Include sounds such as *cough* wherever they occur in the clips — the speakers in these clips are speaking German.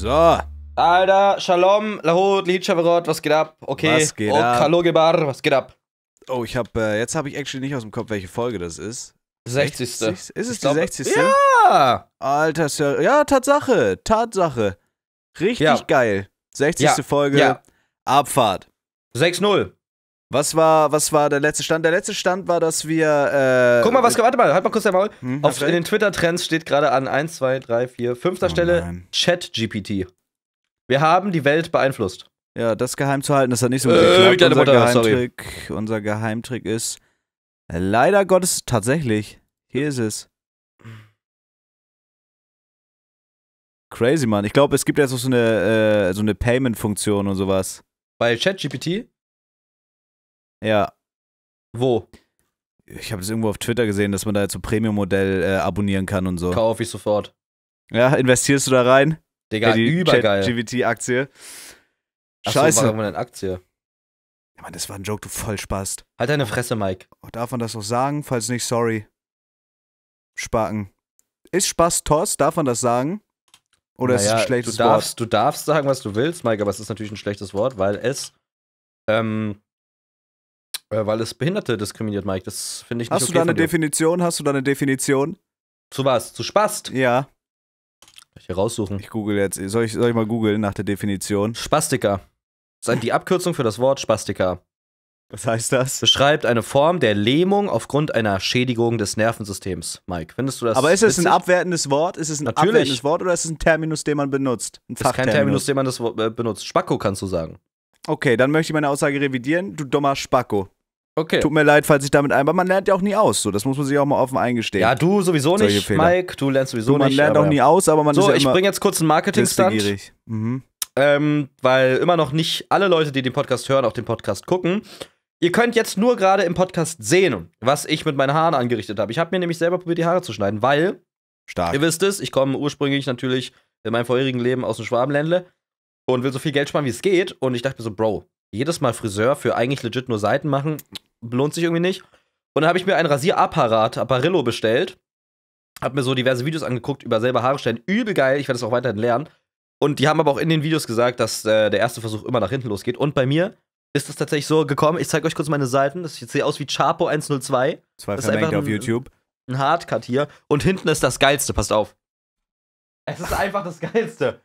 So. Alter, Shalom, Lahod, Lichavarot, was geht ab? Okay. Was geht ab? oh, ab? Kalogebar, was geht ab? Oh, ich hab, äh, jetzt habe ich actually nicht aus dem Kopf, welche Folge das ist. 60. 60? Ist es ich die 60. Ja! Alter, Sir. ja, Tatsache, Tatsache. Richtig ja. geil. 60. Ja. Folge. Ja. Abfahrt. 6-0. Was war, was war der letzte Stand? Der letzte Stand war, dass wir. Äh, Guck mal, was. Warte mal, halt mal kurz dein Maul. Hm, Auf, in den Twitter-Trends steht gerade an 1, 2, 3, 4, 5. Oh Stelle Chat-GPT. Wir haben die Welt beeinflusst. Ja, das geheim zu halten, das hat nicht so gut äh, geklappt. Unser Geheimtrick, unser Geheimtrick ist. Leider Gottes, tatsächlich. Hier ist es. Crazy, Mann. Ich glaube, es gibt jetzt auch so eine, äh, so eine Payment-Funktion und sowas. Bei ChatGPT? Ja. Wo? Ich habe es irgendwo auf Twitter gesehen, dass man da jetzt so Premium-Modell äh, abonnieren kann und so. Kauf ich sofort. Ja, investierst du da rein? Digga, ja, die übergeil. GBT-Aktie. Scheiße. So, warum denn Aktie? Ja, Mann, das war ein Joke, du Vollspast. Halt deine Fresse, Mike. Oh, darf man das auch sagen? Falls nicht, sorry. Spacken. Ist Spaß Toss? Darf man das sagen? Oder naja, ist es ein schlechtes du darfst, Wort? Du darfst sagen, was du willst, Mike, aber es ist natürlich ein schlechtes Wort, weil es ähm, äh, weil es Behinderte diskriminiert, Mike. Das finde ich nicht Hast okay du da eine Definition? Hast du da eine Definition? Zu was? Zu Spast? Ja. Soll ich hier raussuchen. Ich google jetzt. Soll ich, soll ich mal googeln nach der Definition? Spastiker. Das ist die Abkürzung für das Wort Spastiker. Was heißt das? Beschreibt eine Form der Lähmung aufgrund einer Schädigung des Nervensystems. Mike, findest du das? Aber ist es ein abwertendes Wort? Ist es ein Natürlich. abwertendes Wort oder ist es ein Terminus, den man benutzt? Ein Fachterminus. ist kein Terminus, den man das äh, benutzt. Spacko kannst du sagen. Okay, dann möchte ich meine Aussage revidieren. Du dummer Spacko. Okay. Tut mir leid, falls ich damit ein, aber man lernt ja auch nie aus. So, das muss man sich auch mal offen eingestehen. Ja, du sowieso nicht, Mike. Du lernst sowieso du, man nicht. Man lernt auch nie aus, aber man so, ist ja ich bringe jetzt kurz einen Marketing-Stunt. Mhm. Ähm, weil immer noch nicht alle Leute, die den Podcast hören, auch den Podcast gucken. Ihr könnt jetzt nur gerade im Podcast sehen, was ich mit meinen Haaren angerichtet habe. Ich habe mir nämlich selber probiert, die Haare zu schneiden, weil Stark. Ihr wisst es, ich komme ursprünglich natürlich in meinem vorherigen Leben aus dem Schwabenländle und will so viel Geld sparen, wie es geht. Und ich dachte mir so, Bro, jedes Mal Friseur für eigentlich legit nur Seiten machen, lohnt sich irgendwie nicht. Und dann habe ich mir ein Rasierapparat, Apparillo, bestellt. Hab mir so diverse Videos angeguckt über selber Haare stellen. Übel geil, ich werde das auch weiterhin lernen. Und die haben aber auch in den Videos gesagt, dass äh, der erste Versuch immer nach hinten losgeht. Und bei mir ist das tatsächlich so gekommen. Ich zeige euch kurz meine Seiten. Das sieht aus wie Chapo 102. Zwei das ist einfach ein, YouTube. Ein Hardcut hier. Und hinten ist das Geilste, passt auf. Es ist einfach das Geilste.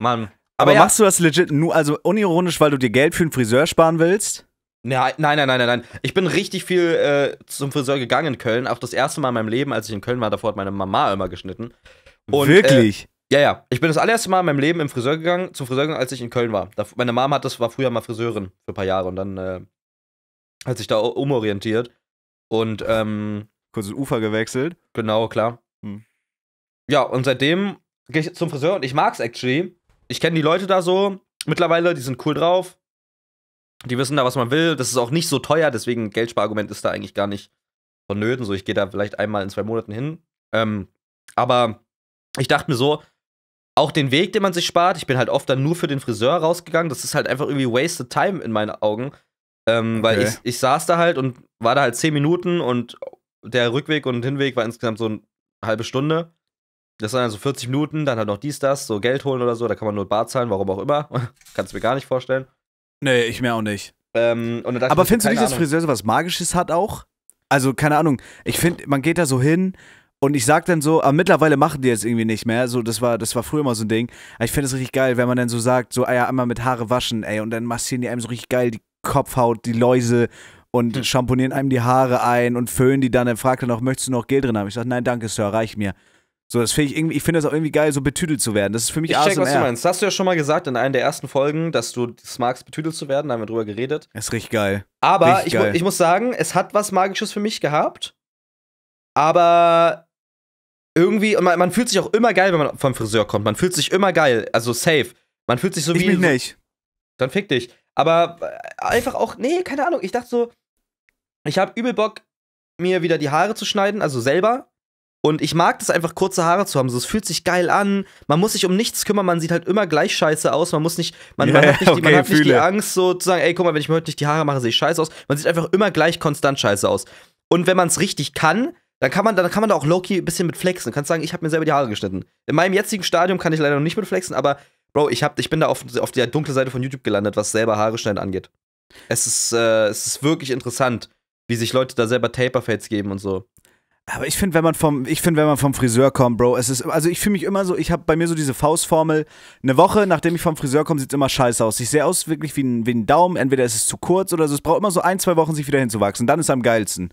Mann. Aber, aber ja. machst du das legit nur, also unironisch, weil du dir Geld für einen Friseur sparen willst? Nein, nein, nein, nein, nein. Ich bin richtig viel äh, zum Friseur gegangen in Köln. Auch das erste Mal in meinem Leben, als ich in Köln war, davor hat meine Mama immer geschnitten. Und, Wirklich? Äh, ja, ja. Ich bin das allererste Mal in meinem Leben im Friseur gegangen, zum Friseur gegangen, als ich in Köln war. Da, meine Mama hat das, war früher mal Friseurin für ein paar Jahre und dann äh, hat sich da umorientiert. Und ähm, kurz das Ufer gewechselt. Genau, klar. Hm. Ja, und seitdem gehe ich zum Friseur und ich mag's actually. Ich kenne die Leute da so mittlerweile, die sind cool drauf. Die wissen da, was man will. Das ist auch nicht so teuer, deswegen Geldsparargument ist da eigentlich gar nicht vonnöten. So, ich gehe da vielleicht einmal in zwei Monaten hin. Ähm, aber ich dachte mir so, auch den Weg, den man sich spart, ich bin halt oft dann nur für den Friseur rausgegangen. Das ist halt einfach irgendwie wasted time in meinen Augen. Ähm, okay. Weil ich, ich saß da halt und war da halt zehn Minuten und der Rückweg und Hinweg war insgesamt so eine halbe Stunde. Das waren so also 40 Minuten, dann halt noch dies, das, so Geld holen oder so, da kann man nur Bar zahlen, warum auch immer. *laughs* Kannst du mir gar nicht vorstellen. Nee, ich mehr auch nicht. Ähm, Aber findest du nicht, dass Friseur so was Magisches hat auch? Also, keine Ahnung. Ich finde, man geht da so hin und ich sag dann so, aber mittlerweile machen die jetzt irgendwie nicht mehr. So, das war, das war früher mal so ein Ding. Aber ich finde es richtig geil, wenn man dann so sagt, so, ah ja, einmal mit Haare waschen, ey, und dann massieren die einem so richtig geil die Kopfhaut, die Läuse und hm. schamponieren einem die Haare ein und föhnen die dann. Dann fragt er noch, möchtest du noch Gel drin haben? Ich sag, nein, danke, Sir, reicht mir. So, das finde ich irgendwie, ich finde das auch irgendwie geil, so betütelt zu werden. Das ist für mich ich check, was du meinst. Das hast du ja schon mal gesagt in einer der ersten Folgen, dass du es magst, betütelt zu werden. Da haben wir drüber geredet. Das ist richtig geil. Aber richtig ich, geil. ich muss sagen, es hat was Magisches für mich gehabt. Aber irgendwie, und man, man, fühlt sich auch immer geil, wenn man vom Friseur kommt. Man fühlt sich immer geil, also safe. Man fühlt sich so wie. Ich mich nicht. Dann fick dich. Aber äh, einfach auch, nee, keine Ahnung. Ich dachte so, ich habe übel Bock, mir wieder die Haare zu schneiden, also selber. Und ich mag das einfach, kurze Haare zu haben. So, es fühlt sich geil an. Man muss sich um nichts kümmern. Man sieht halt immer gleich scheiße aus. Man muss nicht, man, yeah, man hat, nicht, okay, die, man hat nicht die Angst, so zu sagen, ey, guck mal, wenn ich mir heute nicht die Haare mache, sehe ich scheiße aus. Man sieht einfach immer gleich konstant scheiße aus. Und wenn man es richtig kann, dann kann man, dann kann man da auch Loki ein bisschen mit flexen. Du kannst sagen, ich habe mir selber die Haare geschnitten. In meinem jetzigen Stadium kann ich leider noch nicht mit flexen, aber Bro, ich, hab, ich bin da auf, auf der dunklen Seite von YouTube gelandet, was selber Haare schneiden angeht. Es ist, äh, es ist wirklich interessant, wie sich Leute da selber Taperfades geben und so. Aber ich finde, wenn man vom, ich finde, wenn man vom Friseur kommt, Bro, es ist, also ich fühle mich immer so, ich habe bei mir so diese Faustformel. Eine Woche, nachdem ich vom Friseur komme, sieht es immer scheiße aus. Ich sehe aus wirklich wie ein, wie ein Daumen, entweder ist es zu kurz oder so. Es braucht immer so ein, zwei Wochen, sich wieder hinzuwachsen. Dann ist es am geilsten.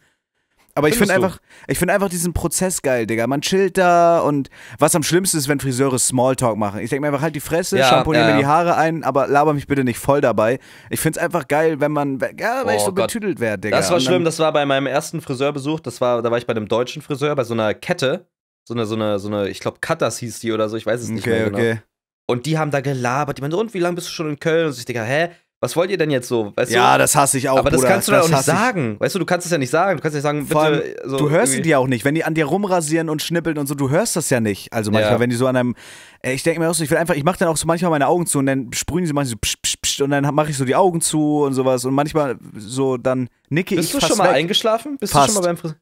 Aber ich finde einfach, ich einfach diesen Prozess geil, Digga. Man chillt da und was am schlimmsten ist, wenn Friseure Smalltalk machen. Ich denke mir einfach halt die Fresse, ja, schamponiere ja, mir die Haare ein, aber laber mich bitte nicht voll dabei. Ich finde es einfach geil, wenn man, ja, weil oh ich so Gott. betüdelt werde, Digga. Das war schlimm, das war bei meinem ersten Friseurbesuch, das war, da war ich bei einem deutschen Friseur, bei so einer Kette. So eine, so eine, so eine, ich glaube, Cutters hieß die oder so, ich weiß es nicht okay, mehr genau. Okay. Und die haben da gelabert. Die meinen und wie lange bist du schon in Köln? Und ich denke, hä? was wollt ihr denn jetzt so? Weißt ja, du? das hasse ich auch. Aber das kannst du das, da auch nicht sagen. Ich. Weißt du, du kannst es ja nicht sagen. Du kannst nicht sagen, bitte. So du hörst irgendwie. die ja auch nicht. Wenn die an dir rumrasieren und schnippeln und so, du hörst das ja nicht. Also manchmal, ja. wenn die so an einem. Äh, ich denke mir auch so, ich will einfach, ich mache dann auch so manchmal meine Augen zu und dann sprühen sie manchmal so psch, psch, psch, und dann mache ich so die Augen zu und sowas. Und manchmal so, dann nicke Bist ich. Bist du schon mal weg. eingeschlafen? Bist Fast. du schon mal beim Friseur?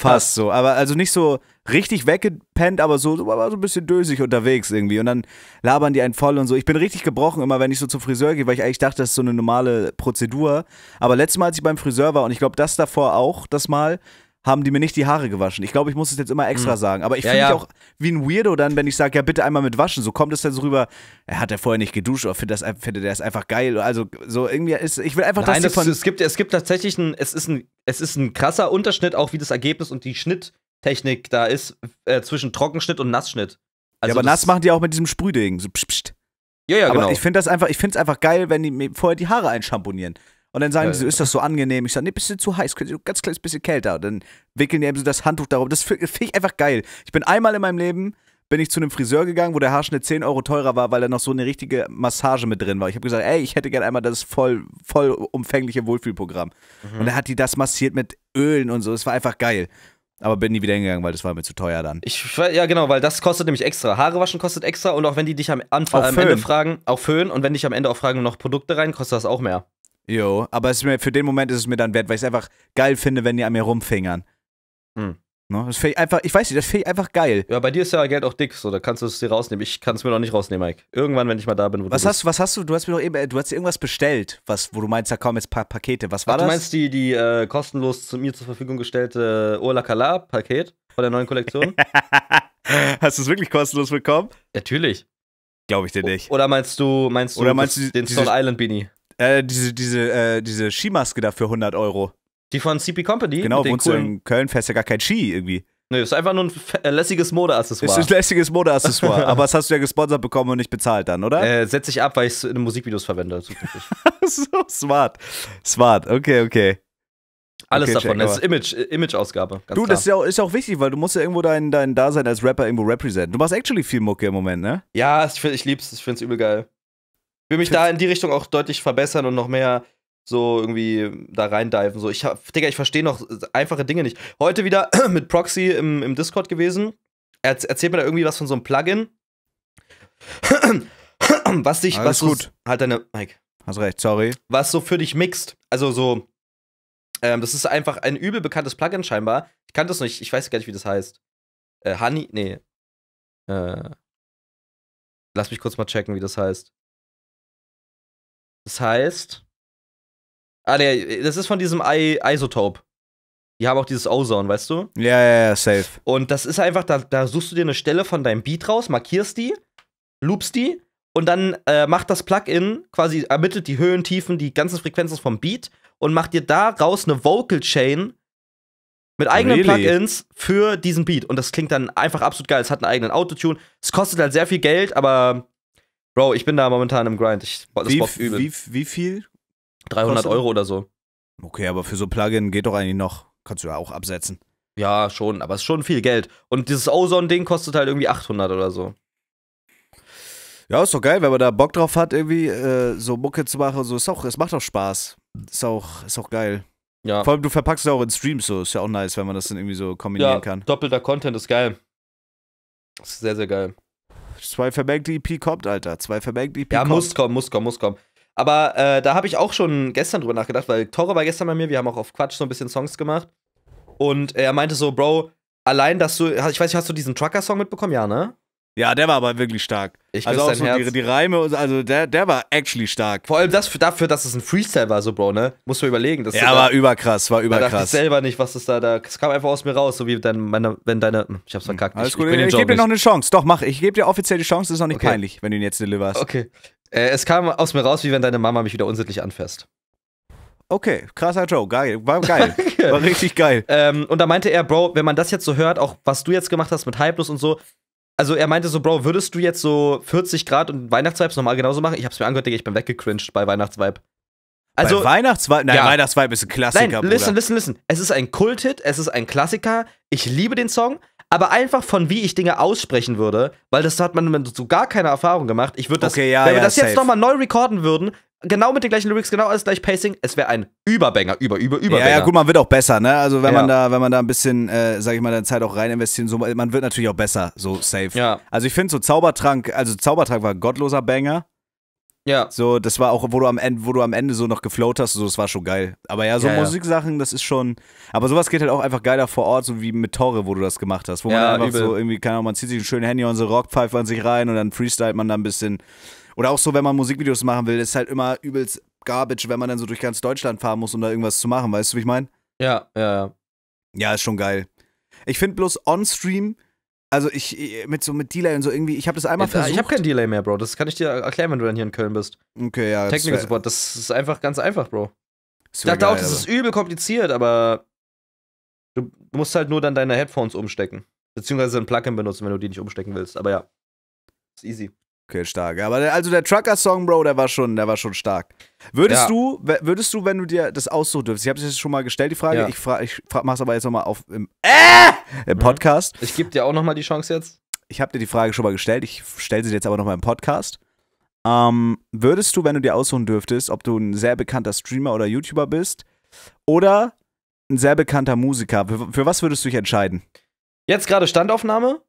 Fast so. Aber also nicht so richtig weggepennt, aber so, so, aber so ein bisschen dösig unterwegs irgendwie. Und dann labern die einen voll und so. Ich bin richtig gebrochen immer, wenn ich so zum Friseur gehe, weil ich eigentlich dachte, das ist so eine normale Prozedur. Aber letztes Mal, als ich beim Friseur war, und ich glaube, das davor auch, das Mal, haben die mir nicht die Haare gewaschen. Ich glaube, ich muss es jetzt immer extra mhm. sagen. Aber ich ja, fühle mich auch wie ein Weirdo dann, wenn ich sage, ja, bitte einmal mit waschen. So kommt es dann so rüber, er hat ja vorher nicht geduscht oder findet, das, findet er es einfach geil. Also so irgendwie, ist, ich will einfach, Nein, dass das es, gibt, es gibt tatsächlich ein, es ist ein, es ist ein krasser Unterschnitt, auch wie das Ergebnis und die Schnitttechnik da ist äh, zwischen Trockenschnitt und Nassschnitt. Also ja, aber nass machen die auch mit diesem Sprühding. So, psch, psch. Ja, ja, aber genau. ich finde das einfach, ich finde es einfach geil, wenn die mir vorher die Haare einschamponieren. Und dann sagen ja, die so, ist das so angenehm? Ich sage, nee, bisschen zu heiß, könnt ganz kleines bisschen kälter. Und dann wickeln die eben so das Handtuch darum. Das finde ich einfach geil. Ich bin einmal in meinem Leben, bin ich zu einem Friseur gegangen, wo der Haarschnitt 10 Euro teurer war, weil da noch so eine richtige Massage mit drin war. Ich habe gesagt, ey, ich hätte gerne einmal das voll, voll umfängliche Wohlfühlprogramm. Mhm. Und dann hat die das massiert mit Ölen und so. Es war einfach geil. Aber bin nie wieder hingegangen, weil das war mir zu teuer dann. Ich, ja, genau, weil das kostet nämlich extra. Haare waschen kostet extra und auch wenn die dich am, Anfang, am Ende fragen, auch Föhn und wenn dich am Ende auch fragen, noch Produkte rein, kostet das auch mehr. Jo, aber es mir, für den Moment ist es mir dann wert, weil ich es einfach geil finde, wenn die an mir rumfingern. Hm. No, ne? das finde ich einfach, ich weiß nicht, das finde ich einfach geil. Ja, bei dir ist ja Geld auch dick, so, da kannst du es dir rausnehmen. Ich kann es mir noch nicht rausnehmen, Mike. Irgendwann, wenn ich mal da bin, wo was du hast, bist. Was hast du, du hast mir doch eben, äh, du hast dir irgendwas bestellt, was, wo du meinst, da kommen jetzt paar Pakete. Was war Ach, das? Du meinst die, die äh, kostenlos zu mir zur Verfügung gestellte Ola Kala Paket von der neuen Kollektion? *laughs* hast du es wirklich kostenlos bekommen? Natürlich. Glaube ich dir nicht. Oder meinst du, meinst du, oder meinst du den diese, Stone Island Beanie? Äh, diese, diese, äh, diese Skimaske da für 100 Euro. Die von CP Company? Genau, wohnst du in Köln, fährst ja gar kein Ski irgendwie. Nee, ist einfach nur ein äh, lässiges Modeaccessoire. Ist ein lässiges Modeaccessoire, *laughs* aber das hast du ja gesponsert bekommen und nicht bezahlt dann, oder? Äh, setz ich ab, weil ich es in Musikvideos verwende. *laughs* so smart. Smart, okay, okay. Alles okay, davon, check, das ist Image, äh, Image-Ausgabe. Du, klar. das ist ja, auch, ist auch wichtig, weil du musst ja irgendwo dein, dein Dasein als Rapper irgendwo representen. Du machst actually viel Mucke im Moment, ne? Ja, ich, find, ich lieb's, ich find's übel geil will mich da in die Richtung auch deutlich verbessern und noch mehr so irgendwie da reindiven. So, ich hab, Digga, ich verstehe noch einfache Dinge nicht. Heute wieder *clears throat* mit Proxy im, im Discord gewesen. Er erzählt mir da irgendwie was von so einem Plugin. *clears throat* was dich, Alles was gut. halt deine, Mike. Hast recht, sorry. Was so für dich mixt. Also so, ähm, das ist einfach ein übel bekanntes Plugin scheinbar. Ich kannte das nicht, ich weiß gar nicht, wie das heißt. Äh, Honey, nee. Äh, lass mich kurz mal checken, wie das heißt. Das heißt. Ah, ne, das ist von diesem I Isotope. Die haben auch dieses Ozone, weißt du? Ja, ja, ja, safe. Und das ist einfach, da, da suchst du dir eine Stelle von deinem Beat raus, markierst die, loopst die und dann äh, macht das Plugin quasi, ermittelt die Höhen, Tiefen, die ganzen Frequenzen vom Beat und macht dir daraus eine Vocal Chain mit eigenen really? Plugins für diesen Beat. Und das klingt dann einfach absolut geil. Es hat einen eigenen Autotune. Es kostet halt sehr viel Geld, aber Bro, ich bin da momentan im Grind. Ich, das wie, übel. Wie, wie viel? 300 Kostet? Euro oder so. Okay, aber für so Plugin geht doch eigentlich noch. Kannst du ja auch absetzen. Ja, schon, aber es ist schon viel Geld. Und dieses Ozone-Ding kostet halt irgendwie 800 oder so. Ja, ist doch geil, wenn man da Bock drauf hat, irgendwie äh, so Mucke zu machen. So ist auch, es macht auch Spaß. Ist auch, ist auch geil. Ja. Vor allem, du verpackst es auch in Streams, so ist ja auch nice, wenn man das dann irgendwie so kombinieren ja, kann. Doppelter Content ist geil. Ist sehr, sehr geil. Zwei verbankte EP kommt, Alter. Zwei verbankte EP ja, kommt. Ja, muss kommen, muss kommen, muss kommen. Aber äh, da habe ich auch schon gestern drüber nachgedacht, weil Toro war gestern bei mir, wir haben auch auf Quatsch so ein bisschen Songs gemacht. Und er meinte so, Bro, allein, dass du, ich weiß nicht, hast du diesen Trucker-Song mitbekommen? Ja, ne? Ja, der war aber wirklich stark. Ich also auch so die, die, Reime, also der, der war actually stark. Vor allem das, dafür, dass es ein Freestyle war, so Bro, ne? Muss man überlegen. Das ja, war überkrass, war überkrass. Da dachte ich selber nicht, was das da, da, es kam einfach aus mir raus, so wie dein, meine, wenn deine, hm, ich hab's hm, verkackt. Alles ich, gut, ich, ich, ich gebe dir noch eine Chance. Doch, mach, ich gebe dir offiziell die Chance, das ist noch nicht okay. peinlich, wenn du ihn jetzt deliverst. Okay. Äh, es kam aus mir raus, wie wenn deine Mama mich wieder unsittlich anfasst. Okay, krasser Joe, geil, war geil, *laughs* war richtig geil. Ähm, und da meinte er, Bro, wenn man das jetzt so hört, auch was du jetzt gemacht hast mit Hypnos und so, also er meinte so, Bro, würdest du jetzt so 40 Grad und Weihnachtsvibes nochmal genauso machen? Ich hab's mir angehört, Digga, ich bin weggecringed bei Weihnachtsvibe. Also, bei Weihnachtsvibe? Nein, ja. Weihnachtsvibe ist ein Klassiker, Nein, Bruder. listen, listen, listen. Es ist ein Kult-Hit, es ist ein Klassiker. Ich liebe den Song, aber einfach von wie ich Dinge aussprechen würde, weil das hat man so gar keine Erfahrung gemacht. Ich würde das, okay, ja, wenn wir das safe. jetzt nochmal neu recorden würden, genau mit den gleichen Lyrics, genau alles gleich Pacing. Es wäre ein Überbanger, über, über, über. Ja, ja, gut, man wird auch besser, ne? Also wenn ja. man da, wenn man da ein bisschen, äh, sag ich mal, deine Zeit auch rein investiert, so, man wird natürlich auch besser, so safe. Ja. Also ich finde so Zaubertrank, also Zaubertrank war ein gottloser Banger. Ja. So, das war auch, wo du am Ende, wo du am Ende so noch geflowt hast, so, das war schon geil. Aber ja, so ja, Musiksachen, das ist schon. Aber sowas geht halt auch einfach geiler vor Ort, so wie mit Torre, wo du das gemacht hast. Wo man einfach übel. so irgendwie, keine Ahnung, man zieht sich einen schönen Handy und so pfeift man sich rein und dann freestylt man da ein bisschen oder auch so, wenn man Musikvideos machen will, ist halt immer übelst Garbage, wenn man dann so durch ganz Deutschland fahren muss, um da irgendwas zu machen. Weißt du, wie ich meine? Ja, ja, ja. Ja, ist schon geil. Ich finde bloß on-stream, also ich mit so mit Delay und so irgendwie, ich habe das einmal ja, versucht. Ich habe kein Delay mehr, Bro. Das kann ich dir erklären, wenn du dann hier in Köln bist. Okay, ja. Technical Support, das ist einfach ganz einfach, Bro. Ich dachte geil, auch, das aber. ist übel kompliziert, aber du musst halt nur dann deine Headphones umstecken. Beziehungsweise ein Plugin benutzen, wenn du die nicht umstecken willst. Aber ja, ist easy. Okay, stark. Aber der, also der Trucker-Song, Bro, der war schon, der war schon stark. Würdest ja. du, würdest du, wenn du dir das aussuchen dürftest, ich habe es jetzt schon mal gestellt, die Frage, ja. ich, fra ich fra mach's aber jetzt nochmal auf im, äh, im Podcast. Ich gebe dir auch nochmal die Chance jetzt. Ich habe dir die Frage schon mal gestellt, ich stelle sie dir jetzt aber nochmal im Podcast. Ähm, würdest du, wenn du dir aussuchen dürftest, ob du ein sehr bekannter Streamer oder YouTuber bist oder ein sehr bekannter Musiker, für, für was würdest du dich entscheiden? Jetzt gerade Standaufnahme?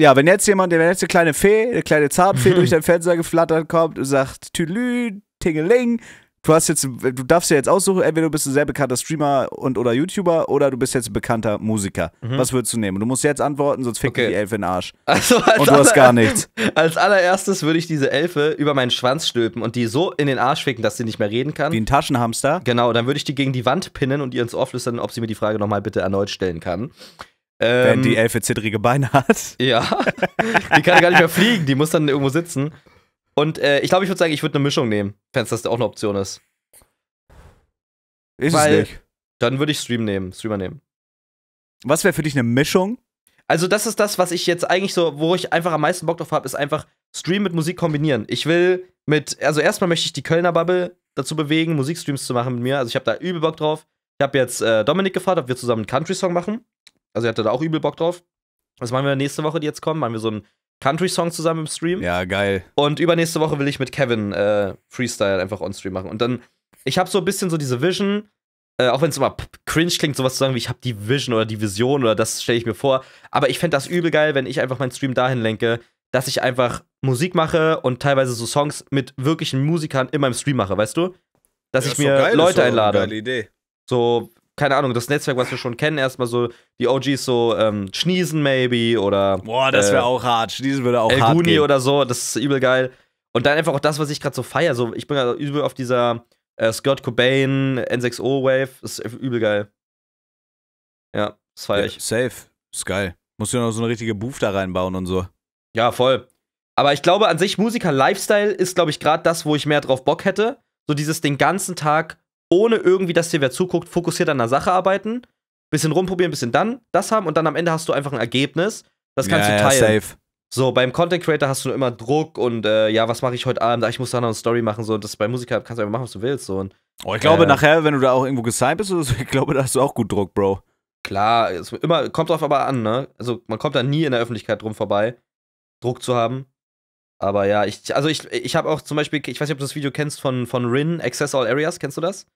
Ja, wenn jetzt jemand, wenn jetzt eine kleine Fee, eine kleine Zahnfee mhm. durch dein Fenster geflattert kommt und sagt, Tülü, Tingeling, du hast jetzt, du darfst dir jetzt aussuchen, entweder du bist ein sehr bekannter Streamer und oder YouTuber oder du bist jetzt ein bekannter Musiker. Mhm. Was würdest du nehmen? Du musst jetzt antworten, sonst fickt okay. die Elfe in den Arsch. *laughs* Also und du hast gar nichts. *laughs* Als allererstes würde ich diese Elfe über meinen Schwanz stülpen und die so in den Arsch ficken, dass sie nicht mehr reden kann. Wie ein Taschenhamster. Genau, dann würde ich die gegen die Wand pinnen und ihr ins Ohr flüstern, ob sie mir die Frage nochmal bitte erneut stellen kann. Wenn die ähm, Elfe zittrige Beine hat. *laughs* Ja. Die kann gar nicht mehr fliegen, die muss dann irgendwo sitzen. Und äh, ich glaube, ich würde sagen, ich würde eine Mischung nehmen, wenn es das auch eine Option ist. Ist Weil, es nicht. Dann würde ich Stream nehmen, Streamer nehmen. Was wäre für dich eine Mischung? Also, das ist das, was ich jetzt eigentlich so, wo ich einfach am meisten Bock drauf habe, ist einfach Stream mit Musik kombinieren. Ich will mit, also erstmal möchte ich die Kölner Bubble dazu bewegen, Musikstreams zu machen mit mir. Also ich habe da übel Bock drauf. Ich habe jetzt äh, Dominik gefragt, ob wir zusammen einen Country-Song machen. Also er hatte da auch übel Bock drauf. Was machen wir nächste Woche, die jetzt kommen? Machen wir so einen Country-Song zusammen im Stream. Ja, geil. Und übernächste Woche will ich mit Kevin äh, Freestyle einfach on-stream machen. Und dann, ich habe so ein bisschen so diese Vision, äh, auch wenn es immer cringe klingt, sowas zu sagen wie ich habe die Vision oder die Vision oder das stelle ich mir vor. Aber ich fände das übel geil, wenn ich einfach meinen Stream dahin lenke, dass ich einfach Musik mache und teilweise so Songs mit wirklichen Musikern in meinem Stream mache, weißt du? Dass ja, ich mir Leute einlade. Geile Idee. So, keine Ahnung, das Netzwerk, was wir schon kennen, erstmal so die OGs so ähm, Schniesen maybe oder. Boah, das wäre äh, auch hart. Schniesen würde auch El hart. Guni gehen. oder so, das ist übel geil. Und dann einfach auch das, was ich gerade so feiere. So, ich bin gerade übel auf dieser äh, Scott Cobain N6O-Wave. Das Ist übel geil. Ja, das feiere ich. Ja, safe. Ist geil. Musst du ja noch so eine richtige Booth da reinbauen und so. Ja, voll. Aber ich glaube, an sich Musiker-Lifestyle ist, glaube ich, gerade das, wo ich mehr drauf Bock hätte. So dieses den ganzen Tag ohne irgendwie, dass dir wer zuguckt, fokussiert an der Sache arbeiten, bisschen rumprobieren, bisschen dann das haben und dann am Ende hast du einfach ein Ergebnis. Das kannst ja, du teilen. Ja, safe. So, beim Content Creator hast du immer Druck und äh, ja, was mache ich heute Abend? Ah, ich muss da noch eine Story machen. So, das bei Musiker kannst du einfach machen, was du willst. So. Und, oh, ich glaube, äh, nachher, wenn du da auch irgendwo gesigned bist oder ich glaube, da hast du auch gut Druck, Bro. Klar, es, immer, kommt drauf aber an, ne? Also, man kommt da nie in der Öffentlichkeit drum vorbei, Druck zu haben. Aber ja, ich, also ich, ich habe auch zum Beispiel, ich weiß nicht, ob du das Video kennst von, von Rin, Access All Areas, kennst du das?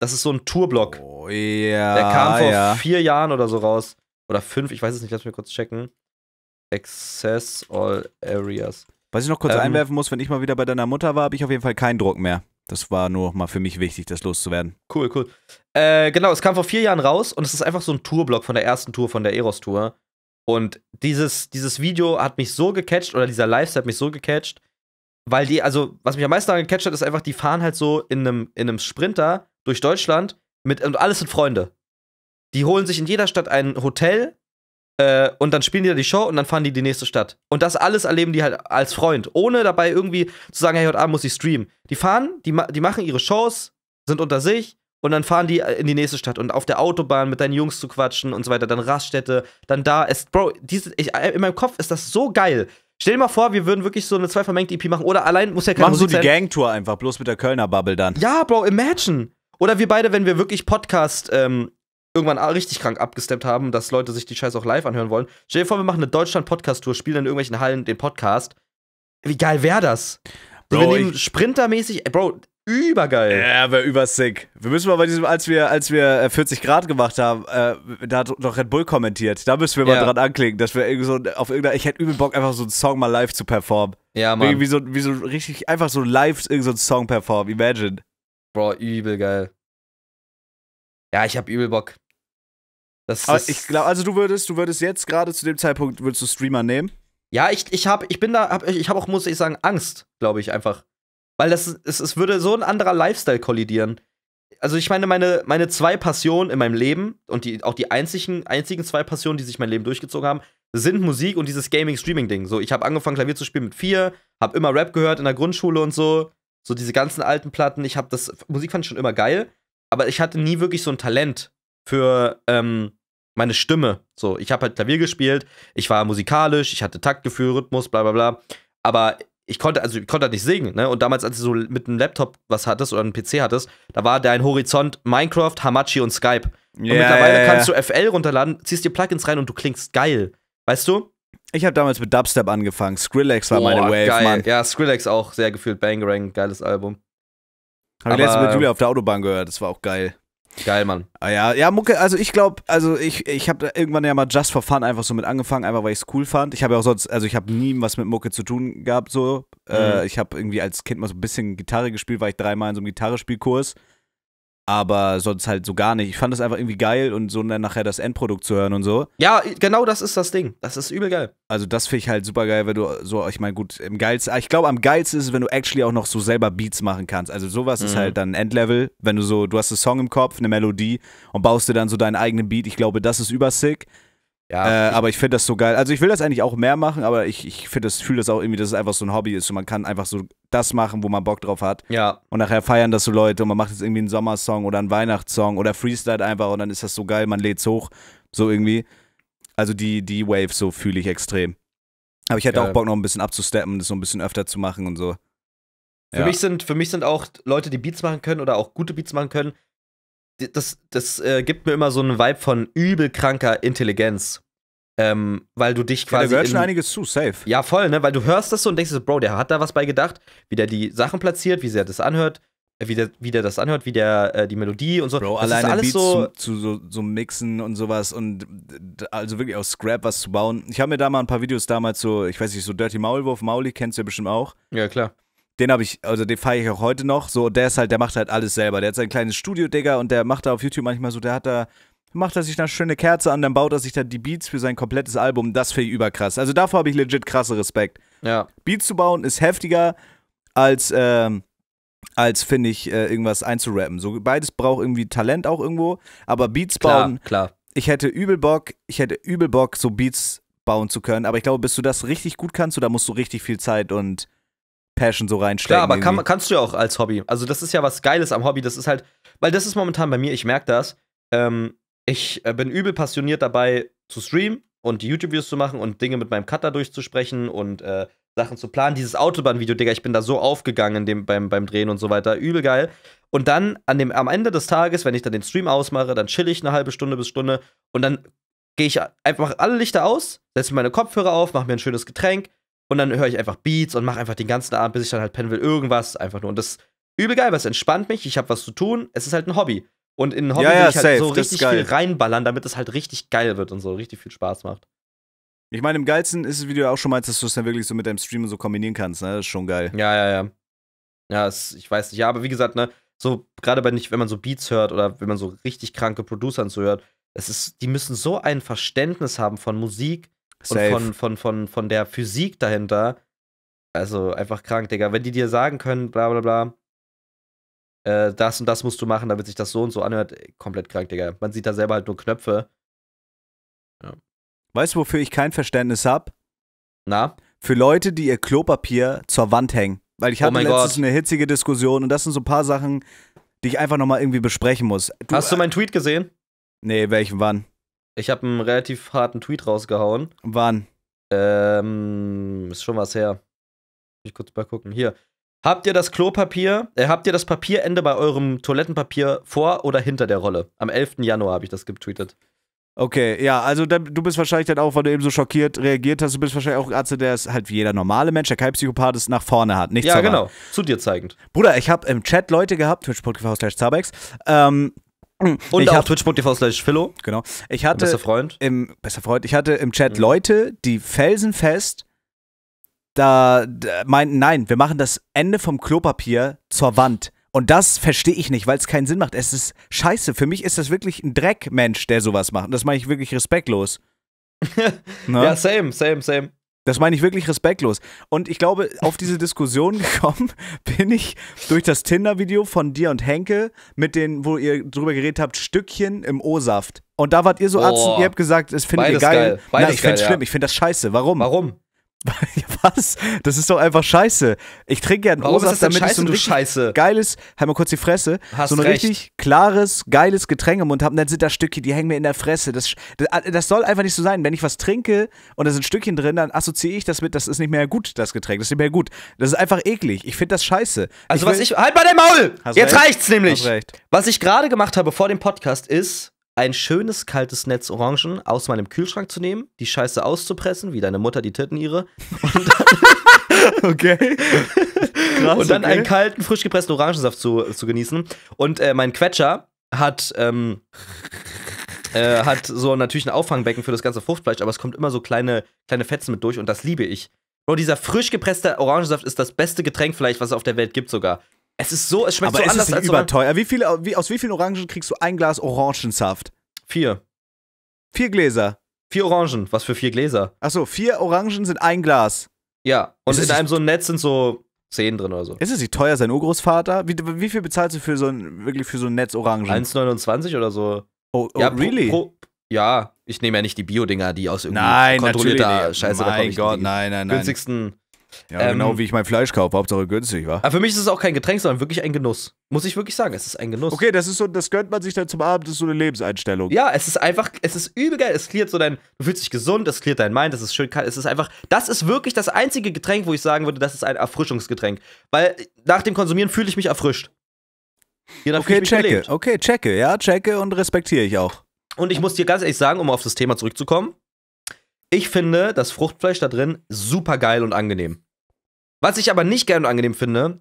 Das ist so ein Tourblock. Oh, ja. Der kam vor ja. vier Jahren oder so raus. Oder fünf, ich weiß es nicht, lass mich kurz checken. Access All Areas. Was ich noch kurz ähm, einwerfen muss, wenn ich mal wieder bei deiner Mutter war, habe ich auf jeden Fall keinen Druck mehr. Das war nur mal für mich wichtig, das loszuwerden. Cool, cool. Äh, genau, es kam vor vier Jahren raus und es ist einfach so ein Tourblock von der ersten Tour, von der Eros-Tour. Und dieses, dieses Video hat mich so gecatcht, oder dieser Lifestyle hat mich so gecatcht, weil die, also, was mich am meisten daran gecatcht hat, ist einfach, die fahren halt so in einem, in einem Sprinter durch Deutschland mit, und alles sind Freunde. Die holen sich in jeder Stadt ein Hotel äh, und dann spielen die da die Show und dann fahren die in die nächste Stadt. Und das alles erleben die halt als Freund, ohne dabei irgendwie zu sagen, hey, heute Abend muss ich streamen. Die fahren, die, ma die machen ihre Shows, sind unter sich und dann fahren die äh, in die nächste Stadt und auf der Autobahn mit deinen Jungs zu quatschen und so weiter, dann Raststätte, dann da. Es, Bro, diese, ich, äh, in meinem Kopf ist das so geil. Stell dir mal vor, wir würden wirklich so eine zwei vermengte EP machen oder allein muss ja keine Machen so die Gangtour einfach, bloß mit der Kölner Bubble dann. Ja, Bro, imagine. Oder wir beide, wenn wir wirklich Podcast ähm, irgendwann richtig krank abgesteppt haben, dass Leute sich die Scheiße auch live anhören wollen. Stell dir vor, wir machen eine Deutschland-Podcast-Tour, spielen in irgendwelchen Hallen den Podcast. Wie geil wäre das? Bro, wir nehmen sprintermäßig, Bro, übergeil. Ja, wäre übersick. Wir müssen mal bei diesem, als wir, als wir 40 äh, Grad gemacht haben, äh, da hat doch Red Bull kommentiert. Da müssen wir mal ja. dran anklicken, dass wir irgendwie so auf irgendeiner, ich hätte übel Bock, einfach so einen Song mal live zu performen. Ja, Mann. Irgendwie so, wie so richtig, einfach so live irgendeinen so Song performen. Imagine. Bro, übel geil. Ja, ich hab übel Bock. Das Aber ich glaube, also du würdest, du würdest jetzt gerade zu dem Zeitpunkt würdest du Streamer nehmen? Ja, ich, ich hab, ich bin da, hab, ich hab auch, muss ich sagen, Angst, glaube ich einfach. Weil das, es, es würde so ein anderer Lifestyle kollidieren. Also ich meine, meine, meine zwei Passionen in meinem Leben und die, auch die einzigen, einzigen zwei Passionen, die sich mein Leben durchgezogen haben, sind Musik und dieses Gaming-Streaming-Ding. So, ich habe angefangen, Klavier zu spielen mit vier, habe immer Rap gehört in der Grundschule und so. So diese ganzen alten Platten, ich habe das, Musik fand ich schon immer geil, aber ich hatte nie wirklich so ein Talent für ähm, meine Stimme. So, ich habe halt Klavier gespielt, ich war musikalisch, ich hatte Taktgefühl, Rhythmus, bla bla bla. Aber ich konnte, also ich konnte halt nicht singen, ne? Und damals, als du so mit einem Laptop was hattest oder einen PC hattest, da war dein Horizont Minecraft, Hamachi und Skype. Yeah, und mittlerweile yeah, yeah. kannst du FL runterladen, ziehst dir Plugins rein und du klingst geil. Weißt du? Ich habe damals mit Dubstep angefangen. Skrillex war Boah, meine Wave, geil. Mann. Ja, Skrillex auch sehr gefühlt. Bangerang, geiles Album. Habe ich letztens mit Julia auf der Autobahn gehört. Das war auch geil. Geil, Mann. Ah, ja, ja, Mucke, also ich glaube, also ich, ich habe irgendwann ja mal Just for Fun einfach so mit angefangen, einfach weil ich es cool fand. Ich habe ja auch sonst, also ich habe nie was mit Mucke zu tun gehabt, so. Äh, mhm. Äh, ich habe irgendwie als Kind mal so ein bisschen Gitarre gespielt, war ich dreimal in so einem Gitarrespielkurs aber sonst halt so gar nicht. Ich fand das einfach irgendwie geil und so dann nachher das Endprodukt zu hören und so. Ja, genau das ist das Ding. Das ist übel geil. Also das finde ich halt super geil, wenn du so, ich meine, gut, im geilsten, ah, ich glaube, am geilsten ist es, wenn du actually auch noch so selber Beats machen kannst. Also sowas mhm. ist halt dann Endlevel, wenn du so, du hast einen Song im Kopf, eine Melodie und baust dir dann so deinen eigenen Beat. Ich glaube, das ist übersick. sick ja. Äh, aber ich finde das so geil. Also ich will das eigentlich auch mehr machen, aber ich, ich finde das, fühle das auch irgendwie, dass es einfach so ein Hobby ist und man kann einfach so das machen, wo man Bock drauf hat. Ja. Und nachher feiern das so Leute und man macht jetzt irgendwie einen Sommersong oder einen Weihnachtssong oder Freestyle einfach und dann ist das so geil, man lädt es hoch. So irgendwie. Also die, die Wave, so fühle ich extrem. Aber ich hätte ja. auch Bock, noch ein bisschen abzusteppen, das so ein bisschen öfter zu machen und so. Für, ja. mich sind, für mich sind auch Leute, die Beats machen können oder auch gute Beats machen können, das, das äh, gibt mir immer so einen Vibe von übelkranker Intelligenz. Ähm, weil du dich quasi. Ja, da gehört schon einiges zu, safe. Ja, voll, ne? Weil du hörst das so und denkst so, Bro, der hat da was bei gedacht, wie der die Sachen platziert, wie sehr das anhört, äh, wie der, wie der das anhört, wie der äh, die Melodie und so. Bro, das alleine Beats so zu, zu so, so, mixen und sowas und also wirklich aus Scrap was zu bauen. Ich habe mir da mal ein paar Videos damals so, ich weiß nicht, so Dirty Maulwurf, Mauli kennst du ja bestimmt auch. Ja, klar den habe ich, also den feiere ich auch heute noch. So, der ist halt, der macht halt alles selber. Der hat sein kleines Studio, Digga, und der macht da auf YouTube manchmal so, der hat da, macht er sich eine schöne Kerze an, dann baut er sich da die Beats für sein komplettes Album. Das finde ich überkrass. Also davor habe ich legit krasse Respekt. Ja. Beats zu bauen ist heftiger als, ähm, als finde ich, äh, irgendwas einzurappen. So, beides braucht irgendwie Talent auch irgendwo, aber Beats klar, bauen. Klar. Ich hätte übel Bock, ich hätte übel Bock, so Beats bauen zu können, aber ich glaube, bis du das richtig gut kannst, da musst du richtig viel Zeit und Passion so reinstecken. Ja, aber kann, kannst du ja auch als Hobby. Also das ist ja was Geiles am Hobby. Das ist halt, weil das ist momentan bei mir, ich merke das. Ähm, ich äh, bin übel passioniert dabei zu streamen und YouTube-Videos zu machen und Dinge mit meinem Cutter durchzusprechen und äh, Sachen zu planen. Dieses Autobahn-Video, Digga, ich bin da so aufgegangen dem, beim, beim Drehen und so weiter. Übel geil. Und dann an dem, am Ende des Tages, wenn ich dann den Stream ausmache, dann chill ich eine halbe Stunde bis Stunde und dann gehe ich einfach alle Lichter aus, setze meine Kopfhörer auf, mache mir ein schönes Getränk, und dann höre ich einfach Beats und mache einfach den ganzen Abend, bis ich dann halt pennen will, irgendwas einfach nur. Und das ist übel geil, weil es entspannt mich, ich habe was zu tun, es ist halt ein Hobby. Und in ein Hobby ja, ja, will ich halt so richtig viel reinballern, damit es halt richtig geil wird und so richtig viel Spaß macht. Ich meine, im geilsten ist es, wie du auch schon meinst, dass du es dann wirklich so mit deinem Stream und so kombinieren kannst, ne? Das ist schon geil. Ja, ja, ja. Ja, es, ich weiß nicht. Ja, aber wie gesagt, ne, so gerade bei nicht, wenn man so Beats hört oder wenn man so richtig kranke Producern zuhört, es ist, die müssen so ein Verständnis haben von Musik, Safe. und von, von, von, von der Physik dahinter. Also einfach krank, Digga. Wenn die dir sagen können, bla bla bla, äh, das und das musst du machen, damit sich das so und so anhört, äh, komplett krank, Digga. Man sieht da selber halt nur Knöpfe. Ja. Weißt du, wofür ich kein Verständnis habe? Na? Für Leute, die ihr Klopapier zur Wand hängen. Weil ich oh hatte oh letztens Gott. eine hitzige Diskussion und das sind so ein paar Sachen, die ich einfach nochmal irgendwie besprechen muss. Du, Hast du äh meinen Tweet gesehen? Nee, welchen wann? Ich habe einen relativ harten Tweet rausgehauen. Wann? Ähm, ist schon was her. Ich kurz mal gucken. Hier. Habt ihr das Klopapier, äh, habt ihr das Papierende bei eurem Toilettenpapier vor oder hinter der Rolle? Am 11. Januar habe ich das getweetet. Okay, ja, also dann, du bist wahrscheinlich dann auch, weil du eben so schockiert reagiert hast, du bist wahrscheinlich auch ein Arzt, der ist halt wie jeder normale Mensch, der kein Psychopath ist, nach vorne hat. Nicht ja, genau, zu dir zeigend. Bruder, ich habe im Chat Leute gehabt, twitch.tv slash ähm, und ich auf twitch.tv slash Philo. Genau. Ich hatte. Bester Freund. Im, bester Freund. Ich hatte im Chat mhm. Leute, die felsenfest da, da meinten, nein, wir machen das Ende vom Klopapier zur Wand. Und das verstehe ich nicht, weil es keinen Sinn macht. Es ist scheiße. Für mich ist das wirklich ein Dreckmensch, der sowas macht. Und das meine ich wirklich respektlos. *laughs* Ne? ja, same, same, same. Das meine ich wirklich respektlos. Und ich glaube, auf diese Diskussion *laughs* gekommen bin ich durch das Tinder-Video von dir und Henke, mit denen, wo ihr drüber geredet habt, Stückchen im O-Saft. Und da wart ihr so Arzt oh, und ihr habt gesagt, es findet ihr geil. geil. Na, ich finde es schlimm, ja. ich finde das scheiße. Warum? Warum? *laughs* Was? Das ist doch einfach scheiße. Ich trinke ja einen Warum Osas, damit scheiße, ich so ein scheiße? geiles, halt mal kurz die Fresse, Hast so ein richtig klares, geiles Getränk im Mund habe und dann sind da Stückchen, die hängen mir in der Fresse. Das, das, ah, das, soll einfach nicht so sein. Wenn ich was trinke und da sind Stückchen drin, dann assoziiere ich das mit, das ist nicht mehr gut, das Getränk, das ist nicht mehr gut. Das ist einfach eklig. Ich finde das scheiße. Also ich was ich, halt mal dein Maul! Jetzt recht? reicht's nämlich. Was ich gerade gemacht habe vor dem Podcast ist, ein schönes kaltes Netz Orangen aus meinem Kühlschrank zu nehmen, die Scheiße auszupressen, wie deine Mutter die Titten ihre. Und dann, *laughs* okay. Krass, und dann okay. einen kalten, frisch gepressten Orangensaft zu, zu genießen. Und äh, mein Quetscher hat. Ähm, äh, hat so natürlich ein Auffangbecken für das ganze Fruchtfleisch, aber es kommt immer so kleine, kleine Fetzen mit durch und das liebe ich. Bro, dieser frisch gepresste Orangensaft ist das beste Getränk vielleicht, was es auf der Welt gibt sogar. Es ist so, es schmeckt aber so es anders ist nicht als überteuer. Wie viele, wie, aus wie vielen Orangen kriegst du ein Glas Orangensaft? Vier. Vier Gläser. Vier Orangen. Was für vier Gläser? Achso, vier Orangen sind ein Glas. Ja. Und ist in einem so ein Netz sind so zehn drin oder so. Ist es nicht teuer, sein Urgroßvater? Wie, wie viel bezahlst du für so ein, wirklich für so ein Netz Orangen? 1,29 oder so. Oh, oh ja, really? Pro, pro, ja, ich nehme ja nicht die Bio-Dinger, die aus irgendwie kontrollierter Scheiße Mein Gott, nein, nein, nein. Günstigsten ja, genau ähm, genau wie ich mein Fleisch kaufe, Hauptsache günstig, wa? Aber für mich ist es auch kein Getränk, sondern wirklich ein Genuss. Muss ich wirklich sagen, es ist ein Genuss. Okay, das ist so, das gönnt man sich dann zum Abend, das ist so eine Lebenseinstellung. Ja, es ist einfach, es ist übel geil, es klärt so dein, du fühlst dich gesund, es klärt dein Mind, es ist schön kalt, es ist einfach, das ist wirklich das einzige Getränk, wo ich sagen würde, das ist ein Erfrischungsgetränk. Weil nach dem Konsumieren fühle ich mich erfrischt. Danach okay, ich checke, gelebt. okay, checke, ja, checke und respektiere ich auch. Und ich muss dir ganz ehrlich sagen, um auf das Thema zurückzukommen, ich finde das Fruchtfleisch da drin super geil und angenehm. Was ich aber nicht gerne und angenehm finde,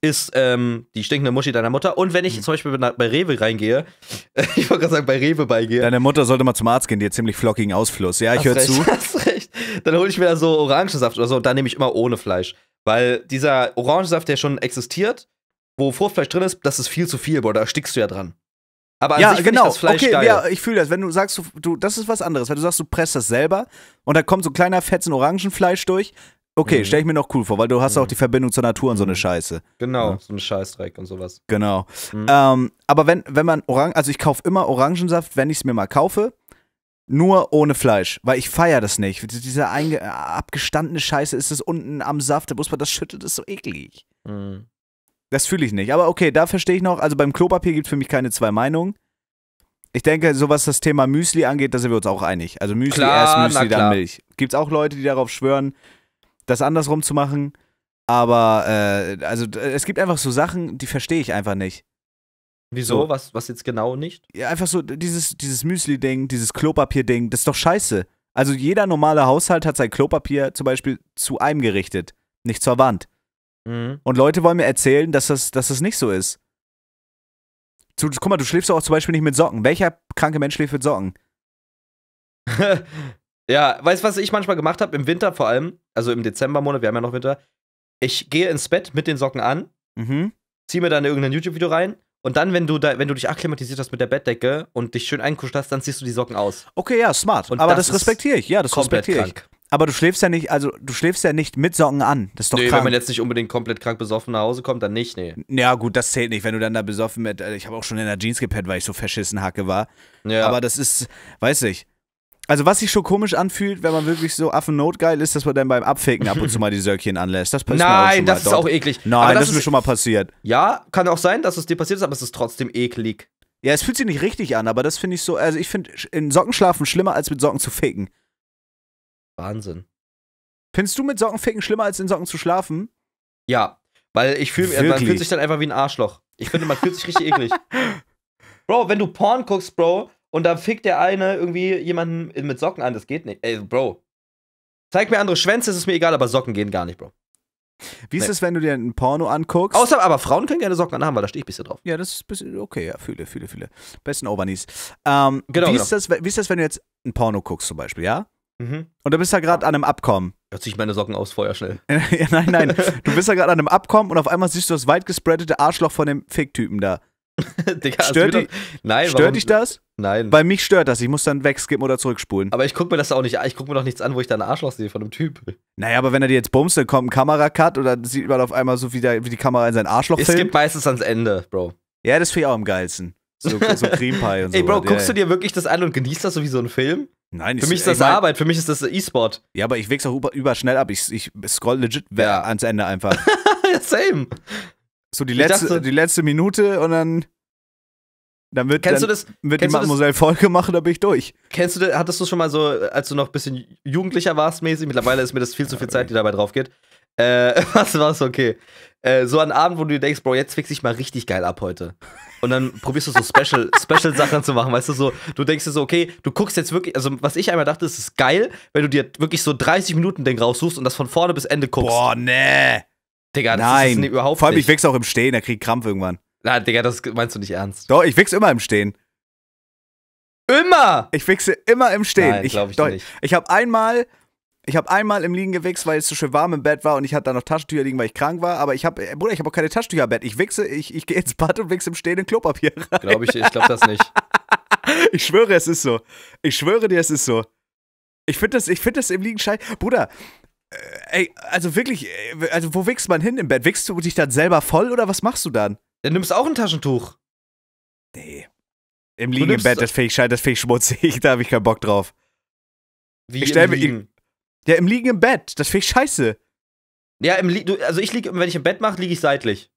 ist ähm, die stinkende Muschi deiner Mutter. Und wenn ich mhm. zum Beispiel bei Rewe reingehe, *laughs* ich wollte gerade sagen, bei Rewe beigehe. Deine Mutter sollte mal zum Arzt gehen, die hat ziemlich flockigen Ausfluss. Ja, ich höre zu. *laughs* Hast recht. Dann hole ich mir da so Orangensaft oder so und dann nehme ich immer ohne Fleisch. Weil dieser Orangensaft, der schon existiert, wo Fruchtfleisch drin ist, das ist viel zu viel, boah, da stickst du ja dran. Aber an ja, sich genau. ich das Fleisch okay, geil. Ja, ich fühle das. Wenn du sagst, du, du, das ist was anderes. Wenn du sagst, du presst das selber und da kommt so ein kleiner Fetzen Orangenfleisch durch, Okay, mhm. stelle ich mir noch cool vor, weil du hast mhm. auch die Verbindung zur Natur und so eine Scheiße. Genau, ja. so ein Scheißdreck und sowas. Genau. Mhm. Ähm, aber wenn, wenn man Orangen, also ich kaufe immer Orangensaft, wenn ich es mir mal kaufe, nur ohne Fleisch, weil ich feiere das nicht. Diese abgestandene Scheiße ist es unten am Saft, da muss man das schüttelt, ist so eklig. Mhm. Das fühle ich nicht. Aber okay, da verstehe ich noch, also beim Klopapier gibt es für mich keine zwei Meinungen. Ich denke, so was das Thema Müsli angeht, da sind wir uns auch einig. Also Müsli klar, erst, Müsli dann Milch. Gibt es auch Leute, die darauf schwören, das andersrum zu machen. Aber äh, also es gibt einfach so Sachen, die verstehe ich einfach nicht. Wieso? So. Was, was jetzt genau nicht? Ja, einfach so dieses, dieses Müsli-Ding, dieses Klopapier-Ding, das ist doch scheiße. Also jeder normale Haushalt hat sein Klopapier zum Beispiel zu einem gerichtet, nicht zur Wand. Mhm. Und Leute wollen mir erzählen, dass das, dass das nicht so ist. Zu, guck mal, du schläfst auch zum Beispiel nicht mit Socken. Welcher kranke Mensch schläft mit Socken? *laughs* Ja, weißt du, was ich manchmal gemacht habe? Im Winter vor allem, also im Dezembermonat, wir haben ja noch Winter. Ich gehe ins Bett mit den Socken an, mhm. ziehe mir dann irgendein YouTube-Video rein und dann, wenn du, da, wenn du dich akklimatisiert hast mit der Bettdecke und dich schön eingekuschelt hast, dann ziehst du die Socken aus. Okay, ja, smart. Und Aber das, das respektiere ich. Ja, das respektiere ich. Aber du schläfst ja nicht, also du schläfst ja nicht mit Socken an. Das ist doch nee, krank. wenn man jetzt nicht unbedingt komplett krank besoffen nach Hause kommt, dann nicht, nee. Ja, gut, das zählt nicht, wenn du dann da besoffen mit. Äh, ich habe auch schon in der Jeans gepennt, weil ich so verschissen Hacke war. Ja. Aber das ist, weiß ich, also, was sich schon komisch anfühlt, wenn man wirklich so Affennot geil ist, dass man dann beim Abfaken ab und zu mal die Söckchen anlässt. Das passiert Nein, das ist dort. auch eklig. Nein, das, das, ist mir schon mal passiert. Ja, kann auch sein, dass es dir passiert ist, aber es ist trotzdem eklig. Ja, es fühlt sich nicht richtig an, aber das finde ich so. Also, ich finde in Socken schlafen schlimmer, als mit Socken zu ficken. Wahnsinn. Findest du mit Socken ficken schlimmer, als in Socken zu schlafen? Ja, weil ich fühle man fühlt sich dann einfach wie ein Arschloch. Ich finde, man fühlt sich richtig eklig. *laughs* Bro, wenn du Porn guckst, Bro, und da fickt der eine irgendwie jemanden mit Socken an. Das geht nicht. Ey, Bro. Zeig mir andere Schwänze, ist es mir egal, aber Socken gehen gar nicht, Bro. Wie ist nee. es, wenn du dir ein Porno anguckst? Außer, aber Frauen können gerne Socken anhaben, weil da stehe ich ein bisschen drauf. Ja, das ist ein bisschen, okay, ja, viele, viele, viele. Besten Overnies. Ähm, genau, wie, genau. Ist das, wie ist das, wenn du jetzt ein Porno guckst zum Beispiel, ja? Mhm. Und du bist da gerade an einem Abkommen. Jetzt zieh ich meine Socken aus, Feuer schnell. *laughs* nein, nein. Du bist da gerade an einem Abkommen und auf einmal siehst du das weit gespreadete Arschloch von dem Ficktypen da. *laughs* Digga, stört wieder, nein, stört warum? dich das? Nein. Weil mich stört das. Ich muss dann wegskippen oder zurückspulen. Aber ich guck mir das auch nicht an. Ich guck mir doch nichts an, wo ich da einen Arschloch sehe von einem Typ. Naja, aber wenn er dir jetzt bumst, dann kommt ein Kameracut oder sieht man auf einmal so, wie, der, wie die Kamera in sein Arschloch fällt. filmt. Es gibt meistens ans Ende, Bro. Ja, das finde ich auch am geilsten. So, *laughs* so Cream Pie und so. Ey, Bro, halt, guckst ja, du dir wirklich das an und genießt das so wie so ein Film? Nein, Für mich ist das mein, Arbeit, für mich ist das E-Sport. Ja, aber ich wichs auch über, überschnell ab. Ich, ich scroll legit ja. ans Ende einfach. *laughs* Same. So die letzte, dachte, die letzte Minute und dann. Dann wird, kennst dann, du das, wird die Mademoiselle voll gemacht und dann bin ich durch. Kennst du das, hattest du schon mal so, als du noch ein bisschen jugendlicher warst, mäßig? Mittlerweile ist mir das viel zu viel Zeit, die dabei drauf geht. Äh, *laughs* was war's okay? Äh, so an Abend, wo du dir denkst, Bro, jetzt fix ich mal richtig geil ab heute. Und dann probierst du so Special, *laughs* Special Sachen zu machen, weißt du, so, du denkst dir so, okay, du guckst jetzt wirklich, also was ich einmal dachte, ist es geil, wenn du dir wirklich so 30 Minuten Ding raussuchst und das von vorne bis Ende guckst. Boah, nee. Digga, das Nein. ist nicht, überhaupt Vor allem, nicht. ich wichse auch im Stehen, da krieg ich Krampf irgendwann. Nein, Digga, das meinst du nicht ernst. Doch, ich wichse immer im Stehen. Immer! Ich wichse immer im Stehen. Nein, ich glaube ich doch, nicht. Ich habe einmal, ich einmal im Liegen gewichst, weil es so schön warm im Bett war und ich hatte da noch Taschentücher liegen, weil ich krank war. Aber ich habe, äh, Bruder, ich habe auch keine Taschentücher im Bett. Ich wichse, ich, ich gehe ins Bad und wichse im Stehen in Klopapier Glaube ich, ich glaube das nicht. *laughs* ich schwöre, es ist so. Ich schwöre dir, es ist so. Ich finde das, find das im Liegen scheiße. Bruder, äh, ey, also wirklich, äh, also wo wichst man hin im Bett? Wichst du dich dann selber voll oder was machst du dann? Dann nimmst du auch ein Taschentuch. Nee. Im Liegen im Bett, das finde ich scheiße, ich schmutzig, *laughs* da habe ich keinen Bock drauf. Wie ich im Liegen? ja, im Liegen im Bett, das finde ich scheiße. Ja, im also ich liege, wenn ich im Bett mache, liege ich seitlich.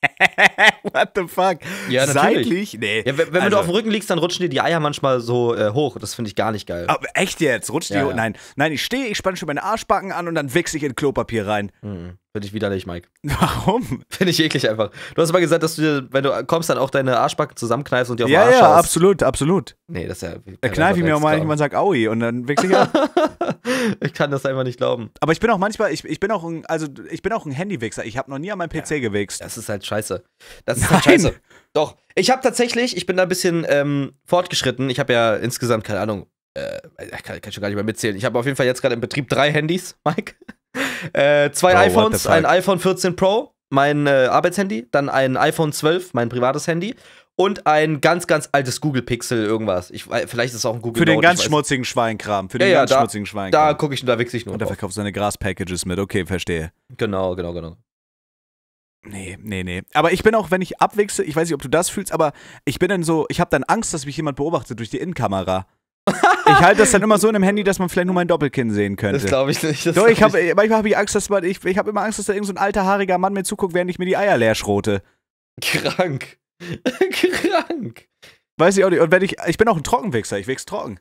*laughs* What the fuck? Ja, Seitlich? Nee. Ja, wenn also, du auf dem Rücken liegst, dann rutschen dir die Eier manchmal so äh, hoch. Das finde ich gar nicht geil. Aber echt jetzt? Rutscht ja, die hoch? Ja. Nein. Nein, ich stehe, ich spanne schon meine Arschbacken an und dann wichse ich in Klopapier rein. Mhm. Finde ich widerlich, Mike. *laughs* Warum? Finde ich eklig einfach. Du hast aber gesagt, dass du dir, wenn du kommst, dann auch deine Arschbacken zusammenkneifst und dir auf ja, den Arsch Ja, ja, absolut, absolut. Nee, das ist ja. Da kneife ich mir auch mal und sag Aui und dann wechsle ich ab. *laughs* ich kann das einfach nicht glauben. Aber ich bin auch manchmal, ich, ich bin auch ein, also ich bin auch ein Handywichser. Ich habe noch nie an meinem PC ja, gewichst. Das ist halt scheiße. Das ist halt Nein. halt scheiße. Doch, ich habe tatsächlich, ich bin da ein bisschen ähm, fortgeschritten. Ich habe ja insgesamt, keine Ahnung, äh, kann, kann ich schon gar nicht mehr mitzählen. Ich habe auf jeden Fall jetzt gerade im Betrieb drei Handys, *laughs* Mike. Äh, zwei Bro, iPhones, ein iPhone 14 Pro, mein äh, Arbeitshandy, dann ein iPhone 12, mein privates Handy und ein ganz, ganz altes Google Pixel irgendwas. Ich, äh, vielleicht ist es auch ein Google Für Note, den ganz schmutzigen Schweinkram. Für ja, den ja, ganz da, schmutzigen Schweinkram. Da gucke ich, da wichse ich nur Und da verkauft seine Graspackages mit. Okay, verstehe. Genau, genau, genau. Nee, nee, nee. Aber ich bin auch, wenn ich abwichse, ich weiß nicht, ob du das fühlst, aber ich bin dann so, ich habe dann Angst, dass mich jemand beobachtet durch die Innenkamera ich halte das dann immer so in dem Handy, dass man vielleicht nur mein Doppelkinn sehen könnte. Das glaube ich nicht. Doch, ich habe manchmal habe ich Angst, dass man, ich, ich habe immer Angst, dass da irgendein so alter haariger Mann mir zuguckt, während ich mir die Eier leer schrote. Krank. *laughs* Krank. Weiß ich auch nicht. Und wenn ich ich bin auch ein Trockenwichser, ich wichs trocken.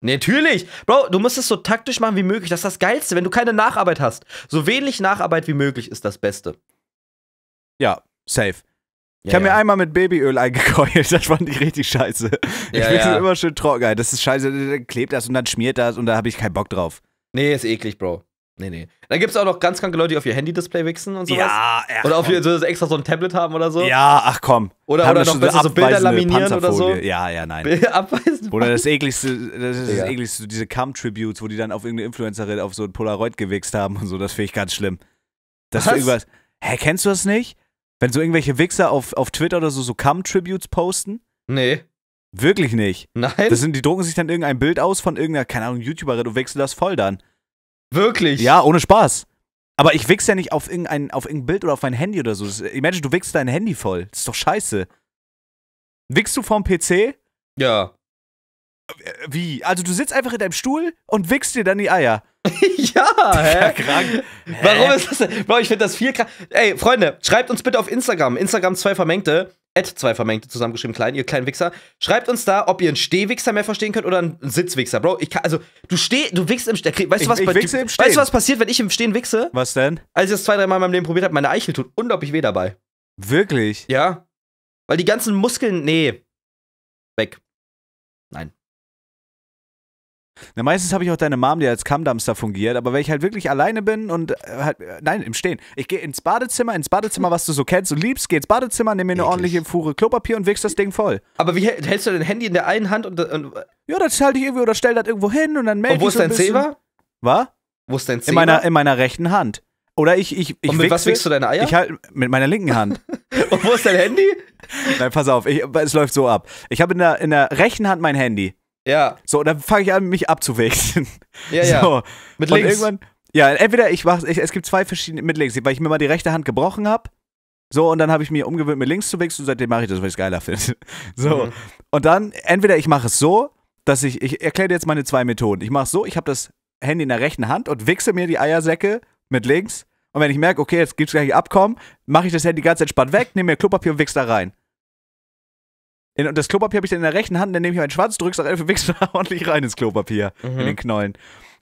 Natürlich. Bro, du musst es so taktisch machen wie möglich. Das ist das Geilste, wenn du keine Nacharbeit hast. So wenig Nacharbeit wie möglich ist das Beste. Ja, safe. Ich ja, habe ja. mir einmal mit Babyöl eingekeult, *laughs* das fand ich richtig scheiße. ich ja, ja. immer schön trocken. Das ist scheiße, dann klebt das und dann schmiert das und da habe ich keinen Bock drauf. Nee, ist eklig, Bro. Nee, nee. Dann gibt es auch noch ganz kranke Leute, die auf ihr Handy-Display wichsen und sowas. Ja, ach, Oder auf ihr so, extra so ein Tablet haben oder so. Ja, ach komm. Oder, haben oder noch so, so Bilder laminieren oder so. Ja, ja, nein. *laughs* Abweisend. Oder das ekligste, das ist das ekligste, diese Cum-Tributes, wo die dann auf irgendeine Influencerin auf so ein Polaroid gewichst haben und so. Das finde ich ganz schlimm. Das Was? irgendwas. Hä, kennst du das nicht? Wenn so irgendwelche Wichser auf, auf Twitter oder so so come tributes posten? Nee. Wirklich nicht. Nein. Das sind, die drucken sich dann irgendein Bild aus von irgendeiner, keine Ahnung, YouTuberin und wechseln das voll dann. Wirklich? Ja, ohne Spaß. Aber ich wichse ja nicht auf irgendein, auf irgendein Bild oder auf mein Handy oder so. Das, imagine, du wichst dein Handy voll. Das ist doch scheiße. Wichst du vorm PC? Ja. Äh, wie? Also du sitzt einfach in deinem Stuhl und wichst dir dann die Eier. *laughs* ja, hä? Ja, krank. Hä? Warum ist das denn? Bro, ich finde das viel krank. Ey, Freunde, schreibt uns bitte auf Instagram. Instagram zwei Vermengte. Add zwei Vermengte zusammengeschrieben, klein, ihr kleinen Wichser. Schreibt uns da, ob ihr einen Stehwichser mehr verstehen könnt oder einen Sitzwichser. Bro, ich kann, also, du stehst, du wichst im Stehen. Weißt, du, was ich, ich wichse im Stehen. weißt du, was passiert, wenn ich im Stehen wichse? Was denn? Als ich das zwei, dreimal in meinem Leben probiert habe, meine Eichel tut unglaublich weh dabei. Wirklich? Ja. Weil die ganzen Muskeln, nee. Weg. Nein. Na, meistens habe ich auch deine Mom, die als Kammdumpster fungiert, aber wenn ich halt wirklich alleine bin und äh, halt, äh, nein, im Stehen. Ich gehe ins Badezimmer, ins Badezimmer, was du so kennst und liebst, geh ins Badezimmer, nehme mir eine ordentliche Fuhre Klopapier und wichs das Ding voll. Aber wie hältst du dein Handy in der einen Hand und. und ja, das halte ich irgendwie oder stell das irgendwo hin und dann melde ich. Und wo ist dein Zebra? Was? Wo ist dein Zebra? In meiner, in meiner rechten Hand. Oder ich, ich, ich. Und mit wichse, was wickst du deine Eier? Ich halt mit meiner linken Hand. *laughs* und wo ist dein Handy? Nein, pass auf, ich, es läuft so ab. Ich habe in der, in der rechten Hand mein Handy. Ja. So, und dann fange ich an, mich abzuwechseln. Ja, ja. So. Mit und links. irgendwann, ja, entweder ich mache, es gibt zwei verschiedene mit links, weil ich mir mal die rechte Hand gebrochen habe. So, und dann habe ich mir umgewöhnt, mit links zu wechseln seitdem mache ich das, weil ich es geiler finde. *laughs* So. Mhm. Und dann, entweder ich mache es so, dass ich, ich erkläre dir jetzt meine zwei Methoden. Ich mache es so, ich habe das Handy in der rechten Hand und wichse mir die Eiersäcke mit links. Und wenn ich merke, okay, jetzt gibt gibt's gleich Abkommen, mache ich das Handy ganz entspannt weg, nehme mir Klopapier und wichse da rein. In, und das Klopapier habe ich dann in der rechten Hand, dann nehme ich meinen schwarzen drücke es Elfe, wichst *laughs* ordentlich rein ins Klopapier, mhm. in den Knollen.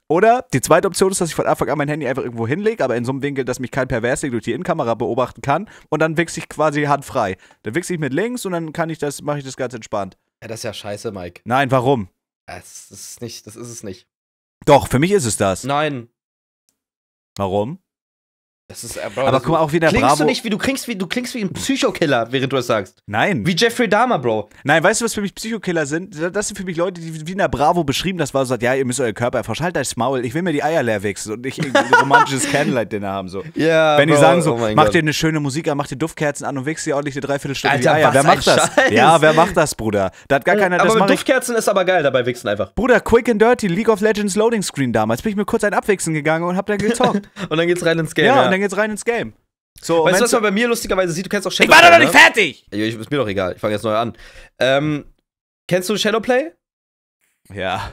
Oder die zweite Option ist, dass ich von Anfang an mein Handy einfach irgendwo hinlege, aber in so einem Winkel, dass mich kein Perversling durch die Innenkamera beobachten kann. Und dann wichse ich quasi handfrei. Dann wichse ich mit links und dann kann ich das, mache ich das ganz entspannt. Ja, das ist ja scheiße, Mike. Nein, warum? Das ist nicht, das ist es nicht. Doch, für mich ist es das. Nein. Warum? Das ist äh, aber, aber guck mal, auch wie der klingst Bravo. Du nicht, wie du klingst wie du klingst wie ein Psychokiller, während du das sagst. Nein. Wie Jeffrey Dahmer, Bro. Nein, weißt du, was für mich Psychokiller sind? Das sind für mich Leute, die wie in der Bravo beschrieben, das war so, ja, ihr müsst euer Körper erforschen, halt das Maul, ich will mir die Eier leer wichsen und nicht irgendwie romantisches *laughs* Candlelight Dinner haben so. Ja. Wenn die sagen so, oh mach dir eine schöne Musik an, mach dir Duftkerzen an und wächst dir ordentlich eine Dreiviertelstunde Alter, die Eier. Wer macht das? Scheiß. Ja, wer macht das, Bruder? Da hat gar äh, keiner aber das mit Duftkerzen ist aber geil dabei wichsen einfach. Bruder, Quick and Dirty League of Legends Loading Screen damals, bin ich mir kurz ein abwichsen gegangen und hab dann gezockt. *laughs* und dann geht's rein ins Game. ja. ja dann geht's rein ins Game. So, weißt du, was man bei mir lustigerweise sieht? Du kennst auch Shadowplay. Ich war doch noch nicht ne? fertig! Ich, ist mir doch egal, ich fange jetzt neu an. Ähm, kennst du Shadowplay? Ja.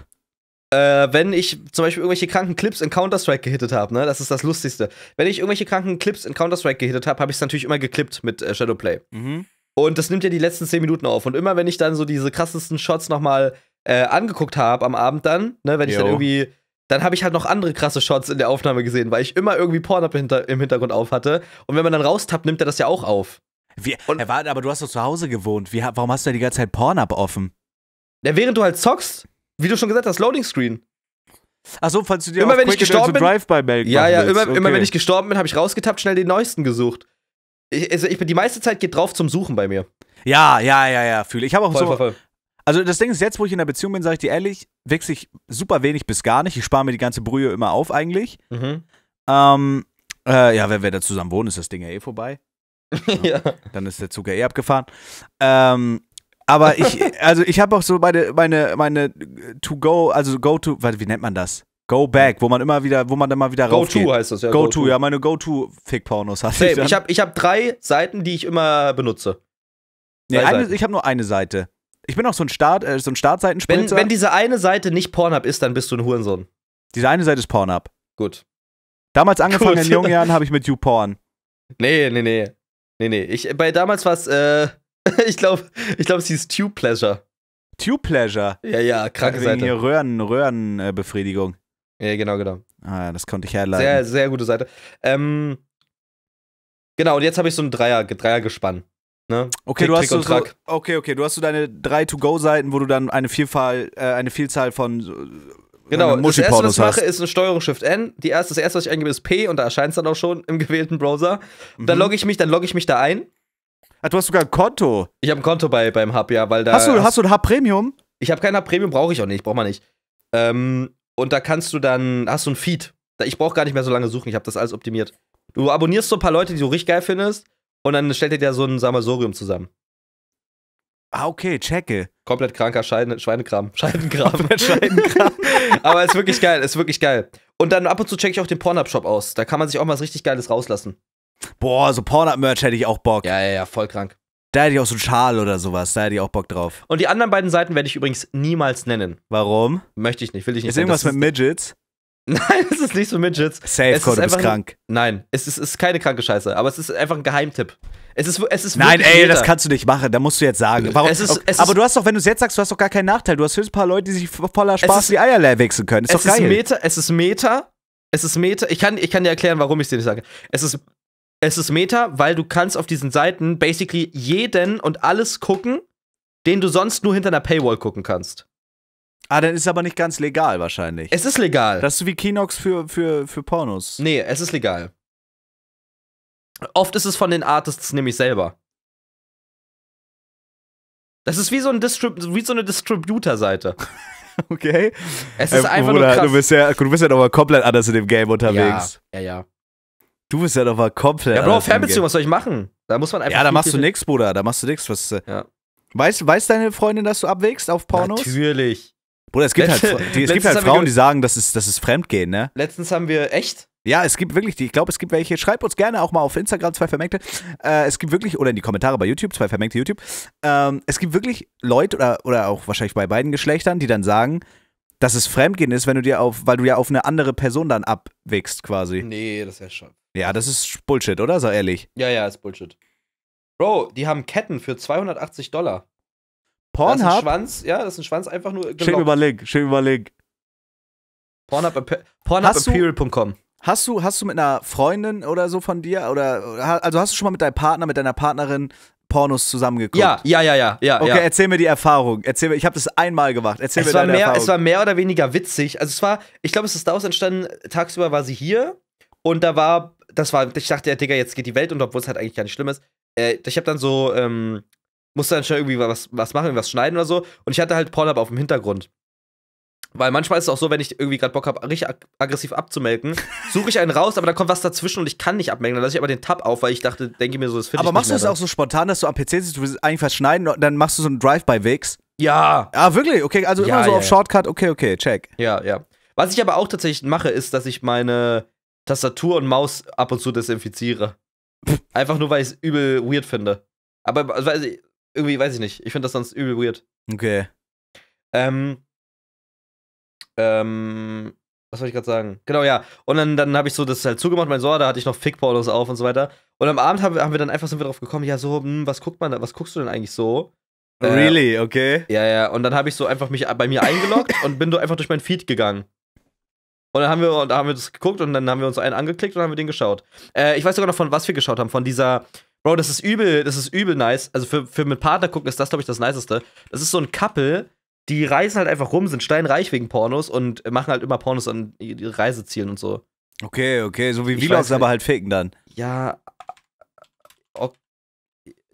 Äh, wenn ich zum Beispiel irgendwelche kranken Clips in Counter-Strike gehittet habe, ne? Das ist das Lustigste. Wenn ich irgendwelche kranken Clips in Counter-Strike gehittet habe, habe ich es natürlich immer geklippt mit äh, Shadowplay. Mhm. Und das nimmt ja die letzten 10 Minuten auf. Und immer wenn ich dann so diese krassesten Shots nochmal äh, angeguckt habe am Abend dann, ne, wenn jo. ich dann irgendwie dann habe ich halt noch andere krasse Shots in der Aufnahme gesehen, weil ich immer irgendwie Pornhub hinter, im Hintergrund auf hatte. Und wenn man dann raustappt, nimmt er das ja auch auf. Wie, und, warte, aber du hast doch zu Hause gewohnt. Wie, warum hast du ja die ganze Zeit Pornhub offen? Ja, während du halt zockst, wie du schon gesagt hast, Loading Screen. Achso, falls du dir immer, wenn ich gestorben bin, Drive-by-Mail Ja, ja, immer, okay. immer wenn ich gestorben bin, habe ich rausgetappt, schnell den neuesten gesucht. Ich, also ich bin die meiste Zeit geht drauf zum Suchen bei mir. Ja, ja, ja, ja, fühle ich. habe auch voll, so voll, voll. Also das Ding ist, jetzt wo ich in der Beziehung bin, sage ich dir ehrlich, wechsle ich super wenig bis gar nicht. Ich spare mir die ganze Brühe immer auf eigentlich. Mhm. Ähm, äh, ja, wenn wir da zusammen wohnen, ist das Ding ja eh vorbei. *laughs* ja. Dann ist der Zug ja eh abgefahren. Ähm, aber ich, *laughs* also ich habe auch so meine, meine, meine To-Go, also Go-To, wie nennt man das? Go Back, wo man immer wieder, wo man dann mal wieder Go raufgeht. To heißt das, ja. Go, to, to, ja, meine Go To Fick Pornos hast hey, ich. Ich habe ich hab drei Seiten, die ich immer benutze. Nee, eine, ich habe nur eine Seite. Ich bin auch so ein Start, äh, so ein Startseitenspritzer. Wenn, wenn diese eine Seite nicht Pornhub ist, dann bist du ein Hurensohn. Diese eine Seite ist Pornhub. Gut. Damals angefangen Gut. in jungen Jahren habe ich mit YouPorn. Nee, nee, nee. Nee, nee. Ich, bei damals war es, äh, *laughs* ich glaube, ich glaub, es hieß Tube Pleasure. Tube Pleasure? Ja, ja, kranke Wegen Seite. Hier Röhren, Röhrenbefriedigung. ja, genau, genau. Ah, das konnte ich herleiten. Sehr, sehr gute Seite. Ähm, genau, und jetzt habe ich so ein Dreier, Dreiergespann. Ne? Okay, Tick, du hast Trick so, okay, okay, du hast so deine drei To-Go-Seiten, wo du dann eine Vielfalt, äh, eine Vielzahl von Genau, äh, das erste, was ich mache, ist eine Steuerung Shift N. Die erste, das erste, was ich eingebe, ist P und da erscheint es dann auch schon im *laughs* gewählten Browser. Mhm. Dann logge ich mich, dann logge ich mich da ein. Ach, du hast sogar ein Konto. Ich habe ein Konto bei, beim Hub, ja, weil da. Hast du, hast, du ein Hub Premium? Ich habe kein Hub Premium, brauche ich auch nicht, brauche man nicht. Ähm, und da kannst du dann, hast du ein Feed. Ich brauche gar nicht mehr so lange suchen, ich habe das alles optimiert. Du abonnierst so ein paar Leute, die du richtig geil findest und dann stellt ihr dir so ein Samasorium zusammen. Ah, okay, checke. Komplett kranker Scheine, Schweinekram. *laughs* Scheidenkram. Scheidenkram. *laughs* Aber ist wirklich geil, ist wirklich geil. Und dann ab und zu checke ich auch den Pornhub-Shop aus. Da kann man sich auch mal was richtig Geiles rauslassen. Boah, so Pornhub-Merch hätte ich auch Bock. Ja, ja, ja, voll krank. Da hätte ich auch so einen Schal oder sowas. Da hätte ich auch Bock drauf. Und die anderen beiden Seiten werde ich übrigens niemals nennen. Warum? Möchte ich nicht, will ich nicht. Ist nennen. irgendwas das mit Midgets? *laughs* Nein, es ist nicht so Midgets. Safe, es Code, du bist krank. Nein, es ist, es ist keine kranke Scheiße, aber es ist einfach ein Geheimtipp. Es ist, es ist Nein, ey, jeder. das kannst du nicht machen, da musst du jetzt sagen. Warum? Es ist, es aber du hast doch, wenn du es jetzt sagst, du hast doch gar keinen Nachteil. Du hast höchstens ein paar Leute, die sich voller Spaß die Eier leer wechseln können. Ist es doch geil. Ist Meta, es ist Meta, es ist Meta. Ich kann, ich kann dir erklären, warum ich es dir nicht sage. Es ist, es ist Meta, weil du kannst auf diesen Seiten basically jeden und alles gucken, den du sonst nur hinter einer Paywall gucken kannst. Ah, dann ist es aber nicht ganz legal wahrscheinlich. Es ist legal. Das ist wie Kinox für, für, für Pornos. Nee, es ist legal. Oft ist es von den Artists nämlich selber. Das ist wie so, ein Distrib wie so eine Distributor-Seite. *laughs* okay. Es ist äh, einfach Bruder, nur krass. Du bist ja, du ja nochmal komplett anders in dem Game unterwegs. Ja, ja, ja. Du bist ja nochmal komplett anders. Ja, Bro, Fernbeziehung, was soll ich machen? Da muss man einfach. Ja, da machst du nix, Bruder. Da machst du nix. Was, äh, ja. Weiß, weiß deine Freundin, dass du abwägst auf Pornos? Natürlich. Bruder, es gibt halt, die, es gibt halt Frauen, die sagen, das ist, das ist Fremdgehen, ne? Letztens haben wir echt. Ja, es gibt wirklich, die, ich glaube, es gibt welche. Schreibt uns gerne auch mal auf Instagram zwei Vermengte. Äh, es gibt wirklich, oder in die Kommentare bei YouTube, zwei Vermengte YouTube. Ähm, es gibt wirklich Leute, oder, oder auch wahrscheinlich bei beiden Geschlechtern, die dann sagen, dass es Fremdgehen ist, wenn du dir auf, weil du ja auf eine andere Person dann abwächst quasi. Nee, das ist ja schon. Ja, das ist Bullshit, oder? So ehrlich. Ja, ja, ist Bullshit. Bro, die haben Ketten für 280 Dollar. Pornhub? Das ist ein Schwanz, ja, das ist ein Schwanz einfach nur gelockt. Schick über Link, schick über Hast du, hast du mit einer Freundin oder so von dir oder also hast du schon mal mit deinem Partner, mit deiner Partnerin Pornos zusammengeguckt? Ja, ja, ja, ja, ja. Okay, ja. erzähl mir die Erfahrung. Erzähl mir, ich habe das einmal gemacht. Erzähl es mir war deine mehr, Erfahrung. Es war mehr oder weniger witzig. Also es war, ich glaube, es ist daraus entstanden. Tagsüber war sie hier und da war, das war, ich dachte, ja, Digga, jetzt geht die Welt unter, obwohl es halt eigentlich gar nicht schlimm ist. Äh, ich habe dann so ähm, musste dann schon irgendwie was, was machen, was schneiden oder so. Und ich hatte halt Pornhub auf dem Hintergrund. Weil manchmal ist es auch so, wenn ich irgendwie gerade Bock habe, richtig ag aggressiv abzumelken, *laughs* suche ich einen raus, aber da kommt was dazwischen und ich kann nicht abmelken. Dann lasse ich aber den Tab auf, weil ich dachte, denke mir so, das finde ich Aber machst du das auch so spontan, dass du am PC sitzt, du willst eigentlich was schneiden und dann machst du so einen drive by wix Ja. Ah, wirklich? Okay, also ja, immer so ja, auf Shortcut, okay, okay, check. Ja, ja. Was ich aber auch tatsächlich mache, ist, dass ich meine Tastatur und Maus ab und zu desinfiziere. Einfach nur, weil ich es übel weird finde. Aber also, irgendwie weiß ich nicht. Ich finde das sonst übel weird. Okay. Ähm, ähm, was wollte ich gerade sagen? Genau, ja. Und dann, dann habe ich so das halt zugemacht, mein so, da hatte ich noch fick auf und so weiter. Und am Abend haben, haben wir dann einfach sind drauf gekommen, ja, so, hm, was guckt man da, was guckst du denn eigentlich so? Äh, really, okay. Ja, ja. Und dann habe ich so einfach mich bei mir eingeloggt und bin einfach durch meinen Feed gegangen. Und dann haben wir, und da haben wir das geguckt und dann haben wir uns einen angeklickt und haben wir den geschaut. Äh, ich weiß sogar noch, von was wir geschaut haben, von dieser Bro, das ist übel, das ist übel nice. Also für, für mit Partner gucken ist das, glaube ich, das Niceste. Das ist so ein Couple, die reisen halt einfach rum, sind steinreich wegen Pornos und machen halt immer Pornos an ihre Reisezielen und so. Okay, okay, so wie ich Vlogs, aber halt faken dann. Ja. O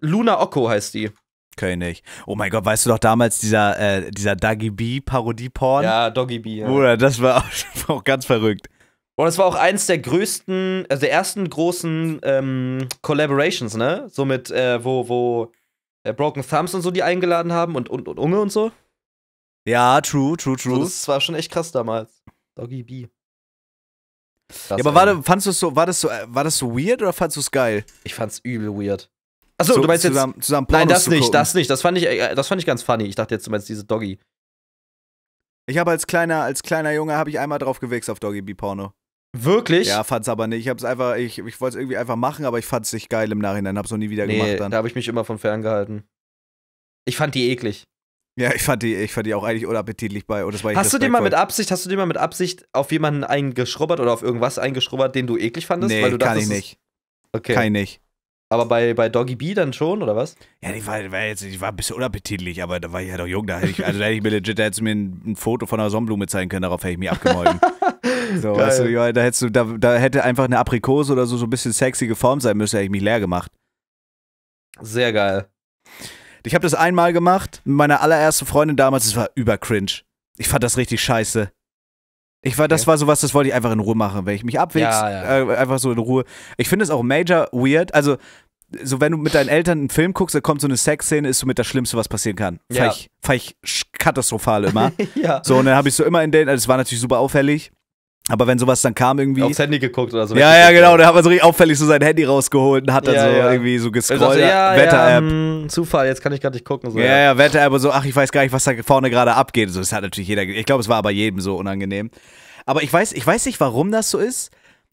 Luna Oko heißt die. ich nicht. Oh mein Gott, weißt du doch damals dieser, äh, dieser Doggy B Parodie-Porn? Ja, Doggy B. Ja. Bruder, das war *laughs* auch, auch ganz verrückt. Und es war auch eins der größten, also der ersten großen ähm, Collaborations, ne? So mit, äh, wo, wo äh, Broken Thumbs und so die eingeladen haben und, und, und Unge und so. Ja, true, true, true. So, das war schon echt krass damals. Doggy B. Das ja, aber war, fandst so, war, das so, äh, war das so weird oder fandst du es geil? Ich fand's übel weird. Achso, so, du meinst zusammen, jetzt. Zusammen Pornos Nein, das nicht, gucken. das nicht. Das fand, ich, äh, das fand ich ganz funny. Ich dachte jetzt, du meinst diese Doggy. Ich habe als kleiner, als kleiner Junge habe ich einmal drauf gewichst auf Doggy B Porno. Wirklich? Ja, fand's aber nicht. Ich hab's einfach, ich, ich wollte es irgendwie einfach machen, aber ich fand's nicht geil im Nachhinein. Hab's noch nie wieder nee, gemacht dann. Da habe ich mich immer von fern gehalten. Ich fand die eklig. Ja, ich fand die, ich fand die auch eigentlich unappetitlich bei. Und das war hast du dir mal mit Absicht, hast du dir mal mit Absicht auf jemanden eingeschrubbert oder auf irgendwas eingeschrubbert, den du eklig fandest? Nee, du kann dachtest, ich nicht. Okay. Kann ich nicht. Aber bei, bei Doggy B dann schon, oder was? Ja, ich war, war jetzt, die war ein bisschen unappetitlich, aber da war ich ja halt doch jung. Da hätte ich, also, da hätte ich mir legit, da hättest du mir ein, ein, Foto von einer Sonnenblume zeigen können, darauf hätte ich mich abgemolken. *laughs* so, weißt du, ja, da, hättest du, da, da hätte einfach eine Aprikose oder so, so ein bisschen sexy geformt sein müssen, hätte ich mich leer gemacht. Sehr geil. Ich habe das einmal gemacht mit meiner allerersten Freundin damals, es war über cringe. Ich fand das richtig scheiße. Ich war, das okay. war sowas, das wollte ich einfach in Ruhe machen, wenn ich mich abwächst, ja, ja. äh, einfach so in Ruhe. Ich finde es auch major weird, also so wenn du mit deinen Eltern einen Film guckst, da kommt so eine Sexszene, ist so mit das Schlimmste, was passieren kann. Ja. Fand ich, fand ich katastrophal immer. *laughs* ja. So, und dann habe ich so immer in den, also es war natürlich super auffällig. Aber wenn sowas dann kam irgendwie. Aufs Handy geguckt oder so. Ja, ja, genau. Da hat man so richtig auffällig so sein Handy rausgeholt und hat dann ja, so ja. irgendwie so gescrollt. ja, Wetter-App. Ja, hm, Zufall, jetzt kann ich gar nicht gucken. So, ja, ja, Wetter-App und so, ach, ich weiß gar nicht, was da vorne gerade abgeht. So, das hat natürlich jeder. Ich glaube, es war aber jedem so unangenehm. Aber ich weiß, ich weiß nicht, warum das so ist.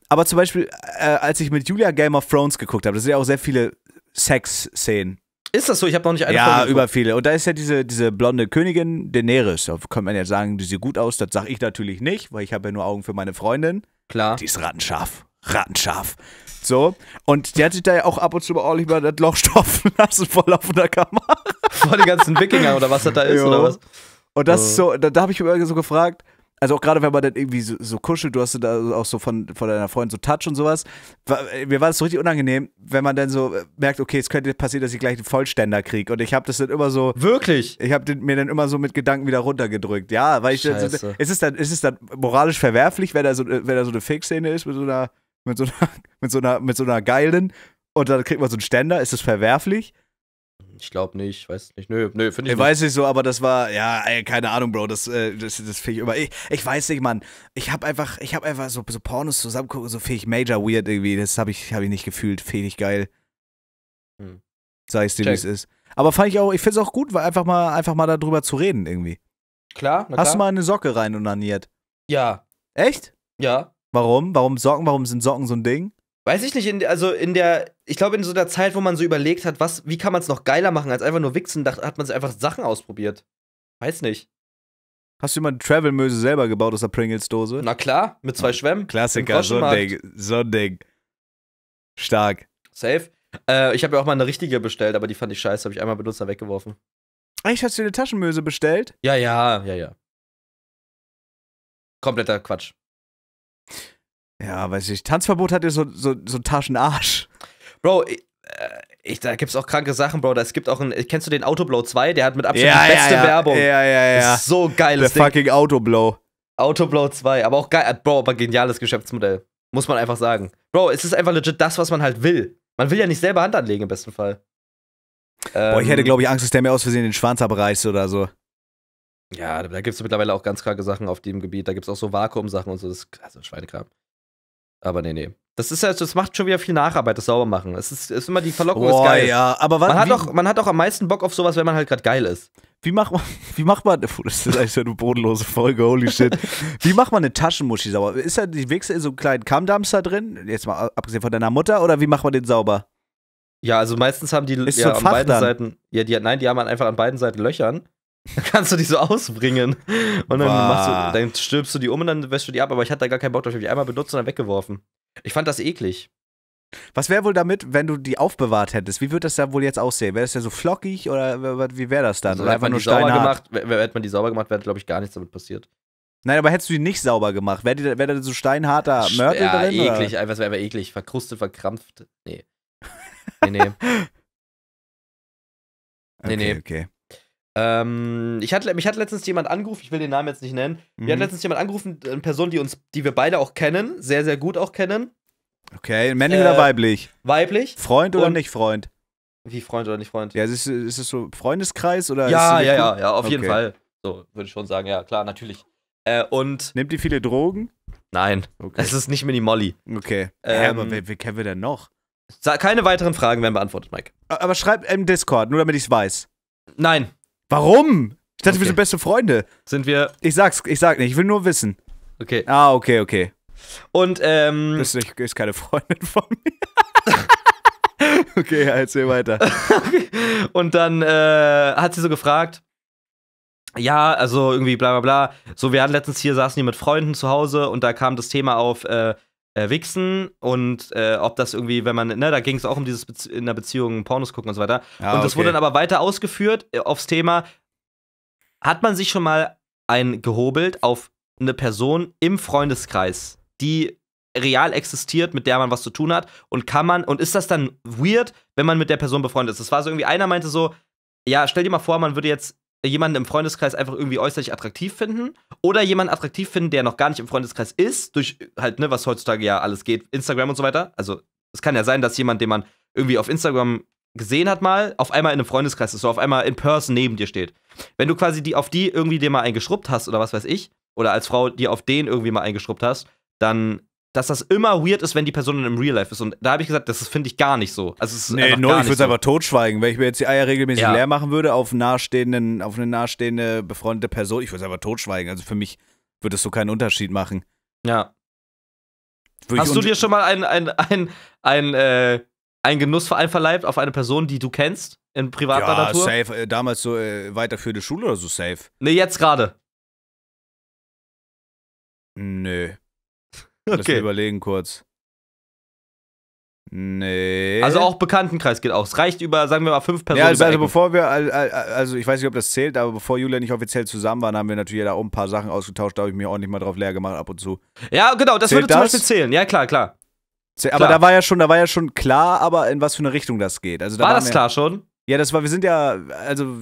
Aber zum Beispiel, äh, als ich mit Julia Game of Thrones geguckt habe, das sind ja auch sehr viele Sex-Szenen. Ist das so? Ich habe noch nicht eine Ja, Folge über viele. Und da ist ja diese, diese blonde Königin Daenerys. Da könnte man ja sagen, die sieht gut aus. Das sage ich natürlich nicht, weil ich habe ja nur Augen für meine Freundin. Klar. Die ist rattenscharf. Rattenscharf. So. Und die hat sich da ja auch ab und zu mal ordentlich mal das Loch stopfen *laughs* lassen vor laufender Kamera. Vor den ganzen Wikinger oder was das da ist jo. oder was? Und das ist oh. so, da, da habe ich mir so gefragt, also auch gerade wenn man dann irgendwie so, so kuschelt, du hast da auch so von, von deiner Freundin so Touch und sowas. War, mir war das so richtig unangenehm, wenn man dann so äh, merkt, okay, es könnte passieren, dass ich gleich einen Vollständer kriege. Und ich habe das dann immer so. Wirklich? Ich habe mir dann immer so mit Gedanken wieder runtergedrückt. Ja, weil ich. Scheiße. ist, es dann, ist es dann moralisch verwerflich, wenn da so, äh, wenn da so eine Fake-Szene ist mit so einer. Mit so, einer, *laughs* mit, so einer, mit so einer geilen und dann kriegt man so einen Ständer, ist das verwerflich? Ich glaube nicht, weiß nicht. Nö, nö, finde ich. Ich weiß nicht so, aber das war, ja, ey, keine Ahnung, Bro. Das, äh, das, das finde ich immer. Ich, ich weiß nicht, Mann. Ich habe einfach, ich habe einfach so, so Pornos zusammengucken, so finde ich major weird irgendwie. Das habe ich, hab ich nicht gefühlt. Finde ich geil. Hm. Sei es dir, wie es ist. Aber fand ich auch, ich finde es auch gut, weil einfach mal, einfach mal darüber zu reden irgendwie. Klar, na Hast klar. du mal eine Socke rein und naniert? Ja. Echt? Ja. Warum? Warum Socken? Warum sind Socken so ein Ding? Weiß ich nicht, in, also in der, ich glaube, in so einer Zeit, wo man so überlegt hat, was, wie kann man es noch geiler machen, als einfach nur wichsen, da hat man sich einfach Sachen ausprobiert. Weiß nicht. Hast du immer Travel-Möse selber gebaut aus der Pringles-Dose? Na klar, mit zwei ah, Schwämmen. Klassiker, so ein Ding, so ein Ding. Stark. Safe. Äh, ich habe ja auch mal eine richtige bestellt, aber die fand ich scheiße, habe ich einmal benutzt, dann weggeworfen. Echt, hast du eine Taschenmöse bestellt? Ja, ja, ja, ja. Kompletter Quatsch. Ja, weiß ich. Tanzverbot hat ja so, so, so einen Taschenarsch. Bro, ich, äh, ich, da gibt's auch kranke Sachen, Bro. Es gibt auch einen, kennst du den Autoblow 2? Der hat mit Abstand ja, die beste ja, ja. Werbung. Ja, ja, ja. Das ist so geiles Der Ding. fucking Autoblow. Autoblow 2, aber auch geil, Bro, aber geniales Geschäftsmodell. Muss man einfach sagen. Bro, es ist einfach legit das, was man halt will. Man will ja nicht selber Hand anlegen im besten Fall. Boah, ähm, ich hätte, ähm, glaube ich, Angst, dass der mir aus Versehen den Schwanz abreißt oder so. Ja, da, da gibt's mittlerweile auch ganz kranke Sachen auf dem Gebiet. Da gibt's auch so Vakuumsachen und so. Das ist also Schweinekram. Aber nee, nee. Das ist also, das macht schon wieder viel Nacharbeit, das sauber machen. Es ist, ist immer die Verlockung Boah, ist geil. Ja, aber wann, man, hat auch, man hat auch am meisten Bock auf sowas, wenn man halt gerade geil ist. Wie macht man, *laughs* wie macht man, *laughs* das ist eigentlich eine bodenlose Folge, holy shit. Wie macht man eine Taschenmuschi sauber? Ist da die Wichse in so einem kleinen Kammdampster drin? Jetzt mal abgesehen von deiner Mutter, oder wie macht man den sauber? Ja, also meistens haben die ist ja, so an beiden dann? Seiten, ja, die, nein, die haben halt einfach an beiden Seiten Löchern dann *laughs* kannst du die so ausbringen. Und dann, wow. du, dann stülpst du die um und dann wäschst du die ab. Aber ich hatte da gar keinen Bock drauf. Ich habe die einmal benutzt und dann weggeworfen. Ich fand das eklig. Was wäre wohl damit, wenn du die aufbewahrt hättest? Wie würde das da wohl jetzt aussehen? Wäre das ja so flockig oder wie wäre das dann? Also, oder einfach nur sauber gemacht? Hätte man die sauber gemacht, wäre glaube ich gar nichts damit passiert. Nein, aber hättest du die nicht sauber gemacht? Wäre wär da so steinharter Mörtel ja, drin? Ja, eklig. Oder? Einfach, wäre eklig. Verkrustet, verkrampft. Nee. Nee, nee. *laughs* nee, nee. okay. Ähm, ich hatte, mich hat letztens jemand angerufen, ich will den Namen jetzt nicht nennen. Mhm. Mir hat mhm. letztens jemand angerufen, eine Person, die uns, die wir beide auch kennen, sehr, sehr gut auch kennen. Okay, männlich äh, oder weiblich? Weiblich. Freund oder Und, nicht Freund? Wie Freund oder nicht Freund? Ja, ist es, ist es so Freundeskreis oder? Ja, ja, ja, ja, auf okay. jeden Fall. So, würde ich schon sagen, ja, klar, natürlich. Äh, und. Nimmt die viele Drogen? Nein. Okay. Es ist nicht Mini Molly. Okay. Ähm, ja, aber wer, wer kennen wir denn noch? Keine weiteren Fragen werden beantwortet, Mike. Aber schreib im Discord, nur damit ich es weiß. Nein, Warum? Ich dachte, okay. wir sind beste Freunde. Sind wir? Ich sag's, ich sag nicht, ich will nur wissen. Okay. Ah, okay, okay. Und, ähm. Das ist, ist keine Freundin von mir. *laughs* okay, ja, erzähl weiter. okay. *laughs* Und dann äh, hat sie so gefragt, ja, also irgendwie bla bla bla. So, wir hatten letztens hier, saßen hier mit Freunden zu Hause und da kam das Thema auf, äh, äh, Wichsen und äh, ob das irgendwie, wenn man, ne, da ging es auch um dieses Be in der Beziehung Pornos gucken und so weiter. Ah, und das okay. wurde dann aber weiter ausgeführt äh, aufs Thema, hat man sich schon mal ein gehobelt auf eine Person im Freundeskreis, die real existiert, mit der man was zu tun hat und kann man und ist das dann weird, wenn man mit der Person befreundet ist? Das war so irgendwie einer meinte so, ja, stell dir mal vor, man würde jetzt jemanden im Freundeskreis einfach irgendwie äußerlich attraktiv finden oder jemanden attraktiv finden, der noch gar nicht im Freundeskreis ist, durch halt, ne, was heutzutage ja alles geht, Instagram und so weiter. Also es kann ja sein, dass jemand, den man irgendwie auf Instagram gesehen hat mal, auf einmal in einem Freundeskreis ist, so auf einmal in Person neben dir steht. Wenn du quasi die auf die irgendwie dir mal eingeschrubbt hast oder was weiß ich, oder als Frau dir auf den irgendwie mal eingeschrubbt hast, dann dass das immer weird ist, wenn die Person dann im Real Life ist. Und da habe ich gesagt, das finde ich gar nicht so. Also, es ist nee, no, ich würde es so. einfach totschweigen. Wenn ich mir jetzt die Eier regelmäßig ja. leer machen würde auf, nahestehenden, auf eine nahestehende befreundete Person, ich würde es einfach totschweigen. Also für mich würde es so keinen Unterschied machen. Ja. Würde Hast du dir schon mal ein, ein, ein, ein, äh, ein Genuss einverleibt auf eine Person, die du kennst? In privater ja, Natur? safe. Äh, damals so äh, weiterführende Schule oder so safe? Nee, jetzt gerade. Nö. Okay. Lass mir überlegen kurz. Nee. Also auch Bekanntenkreis geht auch. Es reicht über, sagen wir mal, fünf Personen. Ja, also, also bevor wir, also ich weiß nicht, ob das zählt, aber bevor Julia nicht offiziell zusammen waren, haben wir natürlich da auch ein paar Sachen ausgetauscht, da habe ich mir ordentlich mal drauf leer gemacht ab und zu. Ja, genau, das zählt würde zum Beispiel zählen. Ja, klar, klar. Zäh aber klar. da war ja schon, da war ja schon klar, aber in was für eine Richtung das geht. Also, da war das klar ja, schon? Ja, das war, wir sind ja, also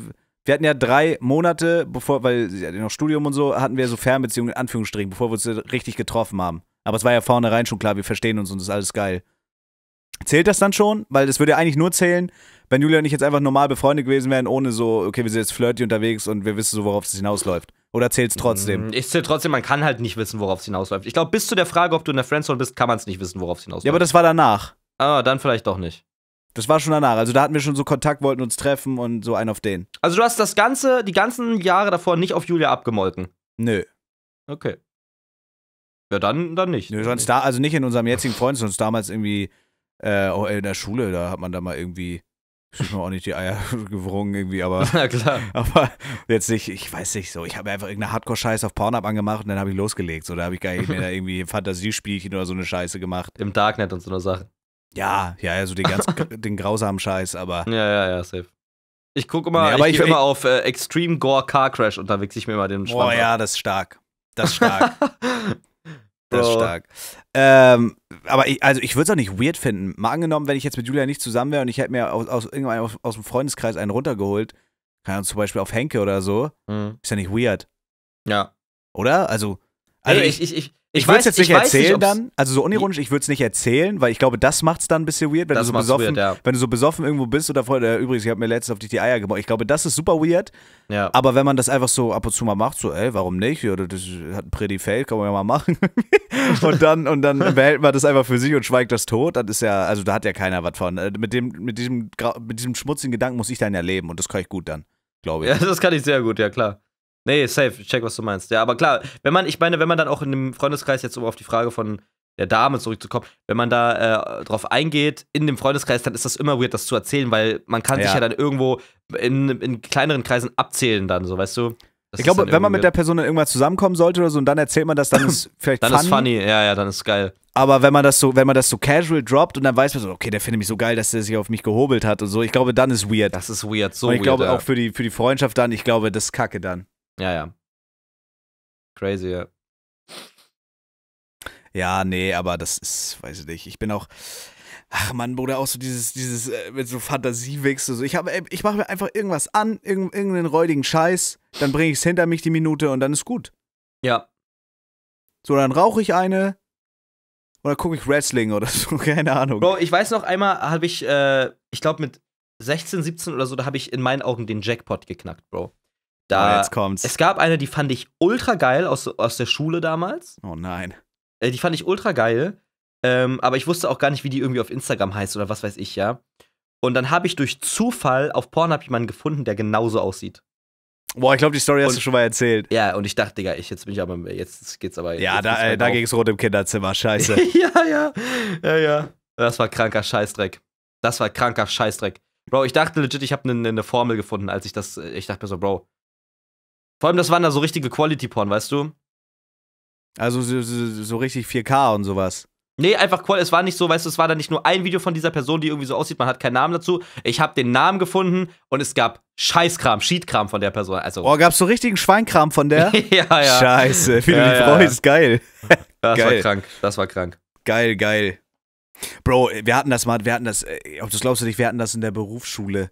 wir hatten ja drei Monate, bevor, weil ja, noch Studium und so, hatten wir so Fernbeziehungen in Anführungsstrichen, bevor wir uns richtig getroffen haben. Aber es war ja vornherein schon klar, wir verstehen uns und das ist alles geil. Zählt das dann schon? Weil das würde ja eigentlich nur zählen, wenn Julia und ich jetzt einfach normal befreundet gewesen wären, ohne so, okay, wir sind jetzt flirty unterwegs und wir wissen so, worauf es hinausläuft. Oder zählt es trotzdem? Mm, ich zähl trotzdem, man kann halt nicht wissen, worauf es hinausläuft. Ich glaube, bis zu der Frage, ob du in der Friendzone bist, kann man es nicht wissen, worauf es hinausläuft. Ja, aber das war danach. Ah, dann vielleicht doch nicht. Das war schon danach. Also da hatten wir schon so Kontakt, wollten uns treffen und so einen auf den. Also du hast das ganze, die ganzen Jahre davor nicht auf Julia abgemolken. Nö. Okay. Ja, dann, dann nicht. Nö, sonst da, also nicht in unserem jetzigen Freund, sonst damals irgendwie äh, oh, in der Schule, da hat man da mal irgendwie ich mir auch nicht die Eier *laughs* gewrungen irgendwie, aber. *laughs* Na klar. *laughs* Aber jetzt nicht, ich weiß nicht so. Ich habe einfach irgendeine hardcore scheiß auf Pornhub angemacht und dann habe ich losgelegt. So, da habe ich gar nicht mehr irgendwie Fantasiespielchen oder so eine Scheiße gemacht. Im Darknet und so eine Sache. Ja, ja, also den ganz den grausamen Scheiß, aber. Ja, ja, ja, safe. Ich gucke immer, nee, aber ich, ich immer auf äh, Extreme Gore Car Crash und da wichse ich mir immer den Schwamm. Oh ab. ja, das ist stark. Das ist stark. Das ist stark. Ähm, aber ich, also ich würde es auch nicht weird finden. Mal angenommen, wenn ich jetzt mit Julia nicht zusammen wäre und ich hätte mir aus, aus irgendeinem aus, aus, dem Freundeskreis einen runtergeholt, kann Ahnung, zum Beispiel auf Henke oder so, mhm. ist ja nicht weird. Ja. Oder? Also, also ich, ich, ich, ich, würde es jetzt nicht erzählen nicht, dann, also so unironisch, ich würde es nicht erzählen, weil ich glaube, das macht es dann ein bisschen weird, wenn, du so, besoffen, weird, ja. wenn du so besoffen irgendwo bist oder vorher, äh, übrigens, ich habe mir letztens auf dich die Eier gebaut. Ich glaube, das ist super weird, ja. aber wenn man das einfach so ab und zu mal macht, so, ey, warum nicht? Ja, das hat ein pretty fail, kann man ja mal machen. *laughs* und dann, und dann behält man das einfach für sich und schweigt das tot, das ist ja, also da hat ja keiner was von. Äh, mit, dem, mit, diesem, mit diesem schmutzigen Gedanken muss ich dann ja leben und das kann ich gut dann, glaube ich. Ja, das kann ich sehr gut, ja klar. Nee, safe, check, was du meinst. Ja, aber klar, wenn man, ich meine, wenn man dann auch in dem Freundeskreis jetzt um auf die Frage von der Dame zurückzukommen, wenn man da äh, drauf eingeht in dem Freundeskreis, dann ist das immer weird, das zu erzählen, weil man kann ja. sich ja dann irgendwo in, in kleineren Kreisen abzählen dann, so weißt du. Das ich glaube, wenn man mit der Person dann irgendwann zusammenkommen sollte oder so und dann erzählt man das, dann ist *clears throat* vielleicht Dann fun. ist funny, ja, ja, dann ist geil. Aber wenn man das so, wenn man das so casual droppt und dann weiß man so, okay, der findet mich so geil, dass der sich auf mich gehobelt hat und so, ich glaube, dann ist weird. Das ist weird, so und ich weird, glaube ja. auch für die, für die Freundschaft dann, ich glaube, das ist kacke dann. Ja, ja. Crazy, ja. Ja, nee, aber das ist, weiß ich nicht. Ich bin auch, ach man, Bruder, auch so dieses, dieses, äh, mit so Fantasiewechsel. So. Ich, hab, ich mache mir einfach irgendwas an, irg irgendeinen räudigen Scheiß, dann bringe ich es hinter mich die Minute und dann ist gut. Ja. So, dann rauche ich eine oder gucke ich Wrestling oder so, *laughs* keine Ahnung. Bro, ich weiß noch, einmal habe ich, äh, ich glaube mit 16, 17 oder so, da habe ich in meinen Augen den Jackpot geknackt, Bro. Da, oh, jetzt kommt's. Es gab eine, die fand ich ultra geil aus, aus der Schule damals. Oh nein. Äh, die fand ich ultra geil. Ähm, aber ich wusste auch gar nicht, wie die irgendwie auf Instagram heißt oder was weiß ich, ja. Und dann habe ich durch Zufall auf Pornhub jemanden gefunden, der genauso aussieht. Boah, ich glaube, die Story und, hast du schon mal erzählt. Ja, und ich dachte, Digga, ich, jetzt bin ich aber, jetzt geht's aber. Ja, da, äh, da ging rot im Kinderzimmer, scheiße. *laughs* ja, ja, ja, ja. Das war kranker Scheißdreck. Das war kranker Scheißdreck. Bro, ich dachte legit, ich habe eine ne, ne Formel gefunden, als ich das, äh, ich dachte mir so, Bro, vor allem, das waren da so richtige Quality-Porn, weißt du? Also so, so, so, richtig 4K und sowas. Nee, einfach Qual. Es war nicht so, weißt du, es war da nicht nur ein Video von dieser Person, die irgendwie so aussieht, man hat keinen Namen dazu. Ich habe den Namen gefunden und es gab Scheißkram, Cheatkram von der Person. Also, oh, gab's so richtigen Schweinkram von der? *laughs* ja, ja. Scheiße, wie ja, du dich ja, freust, ja. geil. *laughs* Das geil. war krank, das war krank. Geil, geil. Bro, wir hatten das mal, wir hatten das, äh, ob du glaubst du nicht, wir hatten das in der Berufsschule.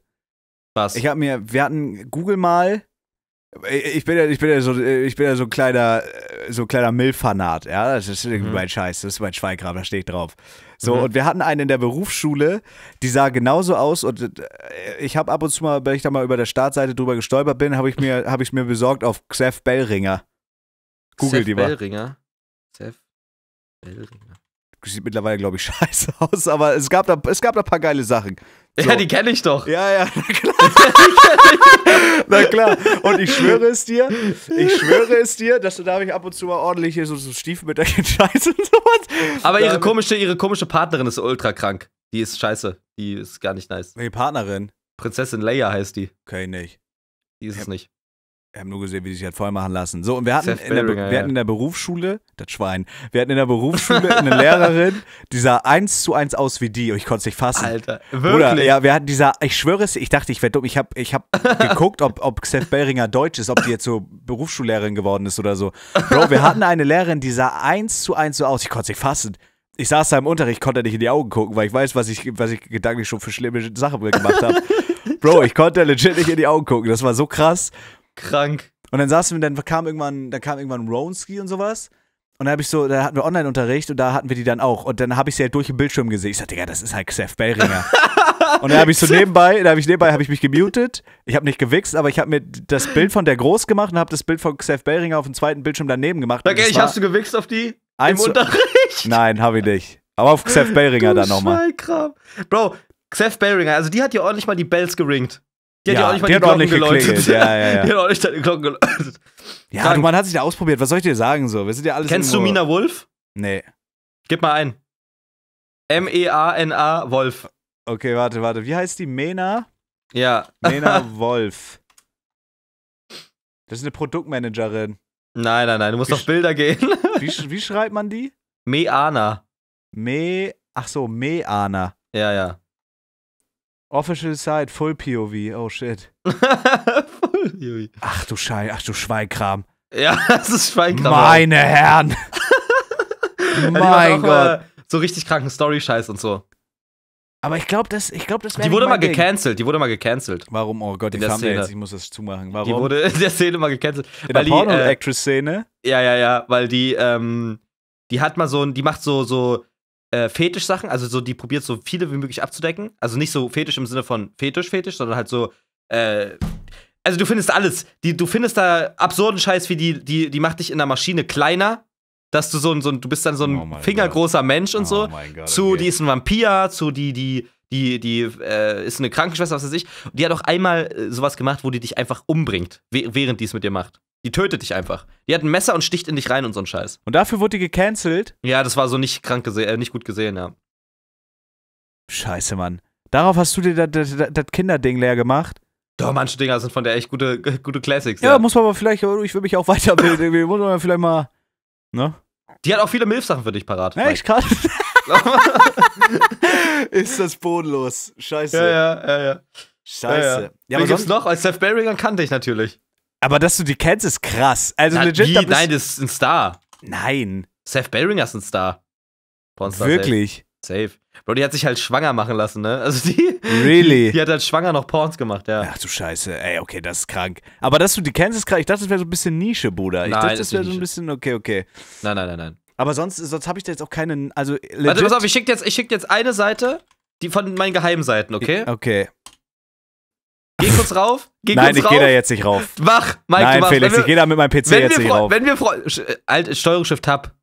Was? Ich hab mir, wir hatten Google mal äh, ich bin ja, ich bin ja so, äh, ich bin ja so ein kleiner, äh, so ein kleiner Milfanat, ja. Das ist irgendwie mhm. mein Scheiß, das ist mein Schweigraben, da stehe ich drauf. So, mhm. und wir hatten einen in der Berufsschule, die sah genauso aus und ich habe ab und zu mal, wenn ich da mal über der Startseite drüber gestolpert bin, habe ich mir, *laughs* habe ich mir besorgt auf Xef Bellringer. Google Seth die mal. Bellringer. Seth Bellringer. Sieht mittlerweile, glaube ich, *laughs* scheiße aus, aber es gab da, es gab da ein paar geile Sachen. So. Ja, die kenne ich doch. Ja, ja, na klar. *laughs* na klar. Und ich schwöre es dir, ich schwöre es dir, dass du da mich ab und zu mal ordentlich hier so, so Stiefmütterchen *laughs* scheiße und sowas. Aber ihre komische, ihre komische Partnerin ist ultra krank. Die ist scheiße. Die ist gar nicht nice. Welche Partnerin? Prinzessin Leia heißt die. Okay, nicht. Die ist es nicht. Wir haben nur gesehen, wie sie sich hat voll machen lassen. So, und wir hatten, in der, Be wir hatten in der Berufsschule, das Schwein, wir hatten in der Berufsschule *laughs* eine Lehrerin, die sah eins zu eins aus wie die und ich konnte es nicht fassen. Alter, wirklich? Oder, ja, wir hatten dieser, ich schwöre es, ich dachte, ich wäre dumm, ich habe ich hab *laughs* geguckt, ob, ob Seth Beringer deutsch ist, ob die jetzt so Berufsschullehrerin geworden ist oder so. Bro, wir hatten eine Lehrerin, die sah eins zu eins so aus, ich konnte es nicht fassen ich saß da im Unterricht, konnte nicht in die Augen gucken, weil ich weiß, was ich, was ich gedanklich schon für schlimme Sachen gemacht habe. *laughs* Bro, ich konnte legit nicht in die Augen gucken. Das war so krass. Krank. Und dann saßen wir, dann kam irgendwann, dann kam irgendwann Ronski und sowas. Und da habe ich so, da hatten wir Online-Unterricht und da hatten wir die dann auch. Und dann habe ich sie halt durch den Bildschirm gesehen. Ich sagte, Digga, das ist halt Xef Bellringer. *laughs* und dann habe ich so nebenbei, da habe ich nebenbei, habe ich mich gemutet. Ich habe nicht gewichst, aber ich habe mir das Bild von der groß gemacht und habe das Bild von Xef Bellringer auf dem zweiten Bildschirm daneben gemacht. Okay, ich hast du gewichst auf die? Im Unterricht? Nein, habe ich nicht. Aber auf Xef Bellringer dann nochmal. Bro, Xef Bellringer, also die hat ja ordentlich mal die Bells geringt. Die ja, hat ja, auch nicht mal *laughs* die, Glocken geläutet. Ja, ja, ja. hat auch nicht die Glocken geläutet. Ja, du, man hat sich da ausprobiert. Was soll ich dir sagen so? Wir sind ja alles Kennst du Mina Wolf? Nee. Gib mal ein. M-E-A-N-A Wolf. Okay, warte, warte. Wie heißt die? Mena? Ja. Mena *laughs* Wolf. Das ist eine Produktmanagerin. Nein, nein, nein. Du musst wie auf Bilder gehen. wie, wie schreibt man die? Meana. Me. Ach so, Meana. Ja, ja. Official Side, Full POV, oh shit. *laughs* Full POV. Ach du Schei, ach du Schweinkram. Ja, *laughs* das ist Schweinkram. Meine *laughs* auch. Herren. mein Gott. so richtig kranken Story-Scheiß und so. Aber ich glaube, das, ich glaub, das wäre. Die wurde mal gecancelt, die wurde mal gecancelt. Warum? Oh Gott, die Thumbnails, ich muss das zumachen. Warum? Die wurde in der Szene mal gecancelt. In weil der äh, Porno-Actress-Szene? Äh, ja, ja, ja, weil die, ähm, die hat mal so ein, die macht so, so äh, Fetisch-Sachen, also so, die probiert so viele wie möglich abzudecken. Also nicht so Fetisch im Sinne von Fetisch-Fetisch, sondern halt so, äh, also du findest alles. Die, du findest da absurden Scheiß, wie die, die, die macht dich in der Maschine kleiner, dass du so ein, so ein du bist dann so ein oh fingergroßer Gott. Mensch und oh so. God, zu, okay. die ist ein Vampir, zu die, die, die, die äh, ist eine Krankenschwester, was weiß ich. Die hat auch einmal äh, sowas gemacht, wo die dich einfach umbringt, während die es mit dir macht. Die tötet dich einfach. Die hat ein Messer und sticht in dich rein und so ein Scheiß. Und dafür wurde die gecancelt? Ja, das war so nicht krank gesehen, äh, nicht gut gesehen, ja. Scheiße, Mann. Darauf hast du dir das Kinderding leer gemacht. Doch, manche Dinger sind von der echt gute, gute Classics. Ja, ja. muss man aber vielleicht, oh, ich will mich auch *laughs* weiterbilden. muss man vielleicht mal. Ne? Die hat auch viele Milfsachen für dich parat. Ja, ich kann. *laughs* ist das bodenlos. Scheiße. Ja, ja, ja, ja. Scheiße. Ja, ja. ja aber sonst noch, als Seth Berringer kannte ich natürlich. Aber dass du die kennst, ist krass. Also Na, legit, wie? Da Nein, das ist ein Star. Nein. Seth Bellinger ist ein Star. Pornstar Wirklich? Safe. Bro, die hat sich halt schwanger machen lassen, ne? Also die. Really? Die, die hat halt schwanger noch Porns gemacht, ja. Ach du Scheiße, ey, okay, das ist krank. Aber dass du die kennst, ist krank. Ich dachte, das wäre so ein bisschen Nische, Bruder. Ich nein, dachte, das wäre so ein bisschen, okay, okay. Nein, nein, nein, nein. Aber sonst, sonst habe ich da jetzt auch keinen. Also, legit. Warte, pass auf, ich schicke jetzt, ich schick jetzt eine Seite die von meinen Geheimseiten, okay? Okay. Geh *laughs* kurz rauf. Geh Nein, kurz ich rauf. gehe da jetzt nicht rauf. Wach, Mike, Nein, Felix, wir, ich gehe da mit meinem PC jetzt nicht rauf. Wenn wir Freunde, äh, alt, Steuerung Shift Tab.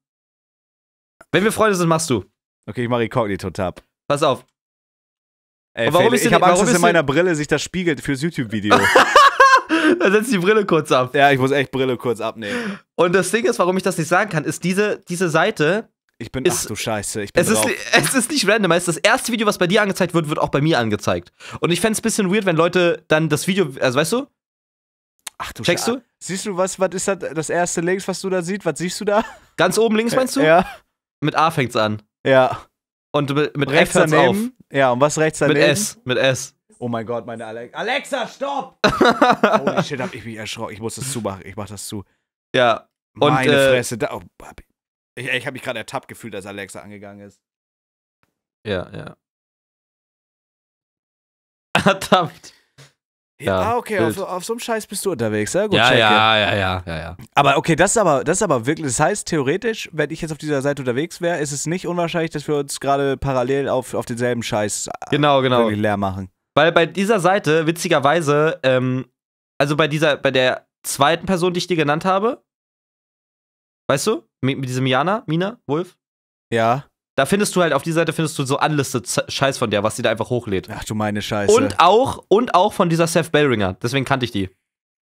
Wenn wir Freunde sind, machst du. Okay, ich mache Inkognito Tab. Pass auf. Ey, warum Felix, ich habe Angst, dass in meiner Brille sich das spiegelt fürs YouTube-Video. *laughs* *laughs* Dann setzt die Brille kurz ab. Ja, ich muss echt Brille kurz abnehmen. Und das Ding ist, warum ich das nicht sagen kann, ist diese, diese Seite ich bin, es, ach du Scheiße, ich bin es drauf. Ist, es ist nicht random, es ist das erste Video, was bei dir angezeigt wird, wird auch bei mir angezeigt. Und ich fände es ein bisschen weird, wenn Leute dann das Video, also weißt du? Ach du Checkst Scha du? Siehst du, was, was ist das, das erste links, was du da siehst? Was siehst du da? Ganz oben links äh, meinst du? Ja. Mit A fängt's an. Ja. Und mit, rechts F daneben. auf. Ja, und was rechts daneben? Mit S, mit S. Oh mein Gott, meine Alexa. Alexa, stopp! *laughs* Holy shit, hab ich mich erschrocken. Ich muss das zumachen. Ich mach das zu. Ja. Meine und, äh, Fresse. Da, oh, ich, ich habe mich gerade ertappt gefühlt, als Alexa angegangen ist. Ja, ja. *laughs* Ertappt. Ja, ah, okay, auf, auf, so einem Scheiß bist du unterwegs, ja? Gut, ja, ja, ja, ja, ja, ja, Aber okay, das ist aber, das ist aber wirklich, das heißt theoretisch, wenn ich jetzt auf dieser Seite unterwegs wäre, ist es nicht unwahrscheinlich, dass wir uns gerade parallel auf, auf denselben Scheiß äh, genau, genau. leer machen. Weil bei dieser Seite, witzigerweise, ähm, also bei dieser, bei der zweiten Person, die ich dir genannt habe, Weißt du? Mit, mit diesem Jana, Mina, Wolf? Ja. Da findest du halt, auf dieser Seite findest du so Anliste Scheiß von der, was sie da einfach hochlädt. Ach du meine Scheiße. Und auch, und auch von dieser Seth Bellringer. Deswegen kannte ich die.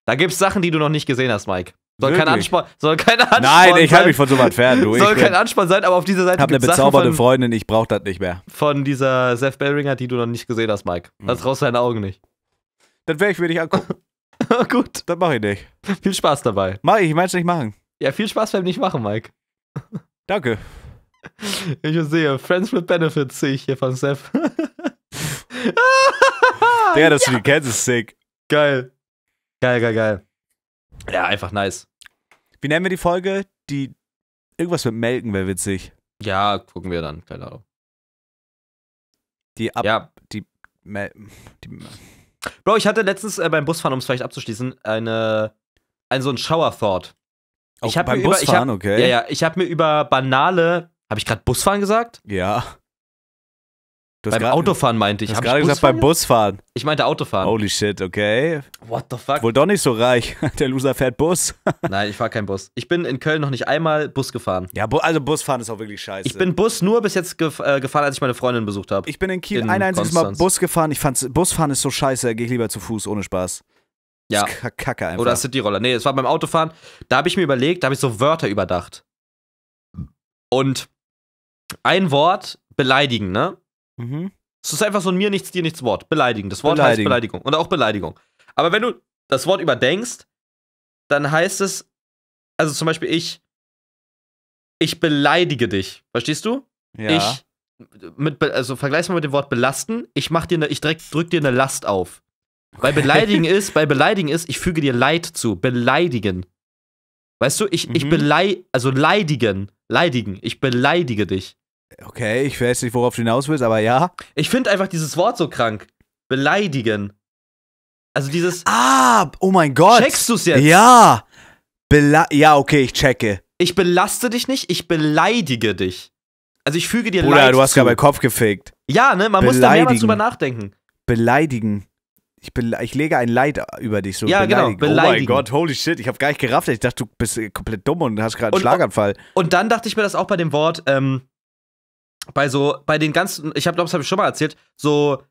Da gibt's Sachen, die du noch nicht gesehen hast, Mike. Soll Wirklich? kein Ansporn, soll kein Ansporn Nein, ich halte mich von so weit fern, du. Soll ich kein Ansporn sein, aber auf dieser Seite. Ich habe eine bezaubernde von, Freundin, ich brauche das nicht mehr. Von dieser Seth Bellringer, die du noch nicht gesehen hast, Mike. Das mhm. traust deine Augen nicht. Dann werde ich mir nicht angucken. *laughs* Gut. Das mache ich nicht. Viel Spaß dabei. Mach ich, ich mein's nicht machen. Ja, viel Spaß beim Nichtmachen, Mike. Danke. Ich sehe, Friends with Benefits sehe ich hier von Seth. *laughs* Der, das ja. für die ist sick. Geil. Geil, geil, geil. Ja, einfach nice. Wie nennen wir die Folge? Die irgendwas mit Melken wäre witzig. Ja, gucken wir dann, keine Ahnung. Die ab ja. die, Mel die Bro, ich hatte letztens äh, beim Busfahren, um es vielleicht abzuschließen, eine ein so ein Shower Thought. Auch ich beim mir Busfahren, über, ich hab, okay. Ja, ja, ich habe mir über banale, habe ich gerade Busfahren gesagt? Ja. Du beim grad, Autofahren meinte ich. Du hast gerade gesagt beim Busfahren. Ich meinte Autofahren. Holy shit, okay. What the fuck? Wohl doch nicht so reich. *laughs* Der Loser fährt Bus. *laughs* Nein, ich fahre keinen Bus. Ich bin in Köln noch nicht einmal Bus gefahren. Ja, also Busfahren ist auch wirklich scheiße. Ich bin Bus nur bis jetzt gef äh, gefahren, als ich meine Freundin besucht habe. Ich bin in Kiel in ein einziges Konstanz. Mal Bus gefahren. Ich fand Busfahren ist so scheiße, gehe ich lieber zu Fuß, ohne Spaß. Ja. Kacke einfach. Oder Cityroller. Nee, es war beim Autofahren. Da habe ich mir überlegt, da habe ich so Wörter überdacht. Und ein Wort beleidigen, ne? Mhm. Es ist einfach so ein mir nichts, dir nichts Wort. Beleidigen. Das Wort beleidigen. heißt Beleidigung. Und auch Beleidigung. Aber wenn du das Wort überdenkst, dann heißt es, also zum Beispiel ich, ich beleidige dich. Verstehst du? Ja. Ich, mit, also vergleich mal mit dem Wort belasten. Ich mach dir ne, ich direkt drück dir eine Last auf. Weil beleidigen ist, bei beleidigen ist, ich füge dir Leid zu. Beleidigen. Weißt du, ich, mhm. ich belei, also leidigen, leidigen, ich beleidige dich. Okay, ich weiß nicht, worauf du hinaus willst, aber ja. Ich finde einfach dieses Wort so krank. Beleidigen. Also dieses. Ah, oh mein Gott. Checkst du es jetzt? Ja. Bele ja, okay, ich checke. Ich belaste dich nicht, ich beleidige dich. Also ich füge dir Bruder, Leid du hast gerade meinen Kopf gefickt. Ja, ne, man beleidigen. muss da mehrmals drüber nachdenken. Beleidigen ich, ich lege ein Leid über dich so. Ja, genau. Beleidigen. Oh mein Gott, holy shit, ich habe gar nicht gerafft. Ich dachte, du bist äh, komplett dumm und hast gerade einen Schlaganfall. Und dann dachte ich mir das auch bei dem Wort, ähm, bei so, bei den ganzen, ich habe glaube, das habe ich schon mal erzählt, so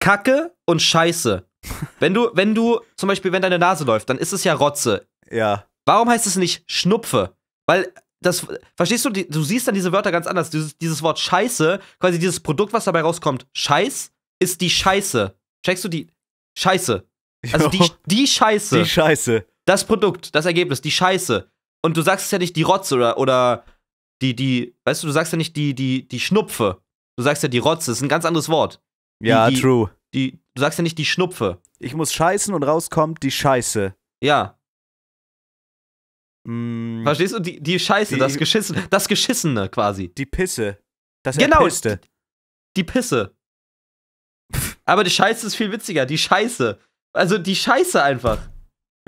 Kacke und Scheiße. *laughs* wenn du, wenn du, zum Beispiel, wenn deine Nase läuft, dann ist es ja Rotze. Ja. Warum heißt es nicht Schnupfe? Weil das, verstehst du, du siehst dann diese Wörter ganz anders. Dieses, dieses Wort Scheiße, quasi dieses Produkt, was dabei rauskommt, Scheiß, ist die Scheiße. Checkst du die? Scheiße. Also die, die Scheiße. Die Scheiße. Das Produkt, das Ergebnis, die Scheiße. Und du sagst ja nicht die Rotze oder, oder die, die, weißt du, du sagst ja nicht die, die, die Schnupfe. Du sagst ja die Rotze, das ist ein ganz anderes Wort. Die, ja, die, true. Die, du sagst ja nicht die Schnupfe. Ich muss scheißen und rauskommt die Scheiße. Ja. Mm, Verstehst du? Die, die Scheiße, die, das Geschissen, das Geschissene quasi. Die Pisse. Das genau, Erpiste. Die, die Pisse. Aber die Scheiße ist viel witziger. Die Scheiße. Also die Scheiße einfach.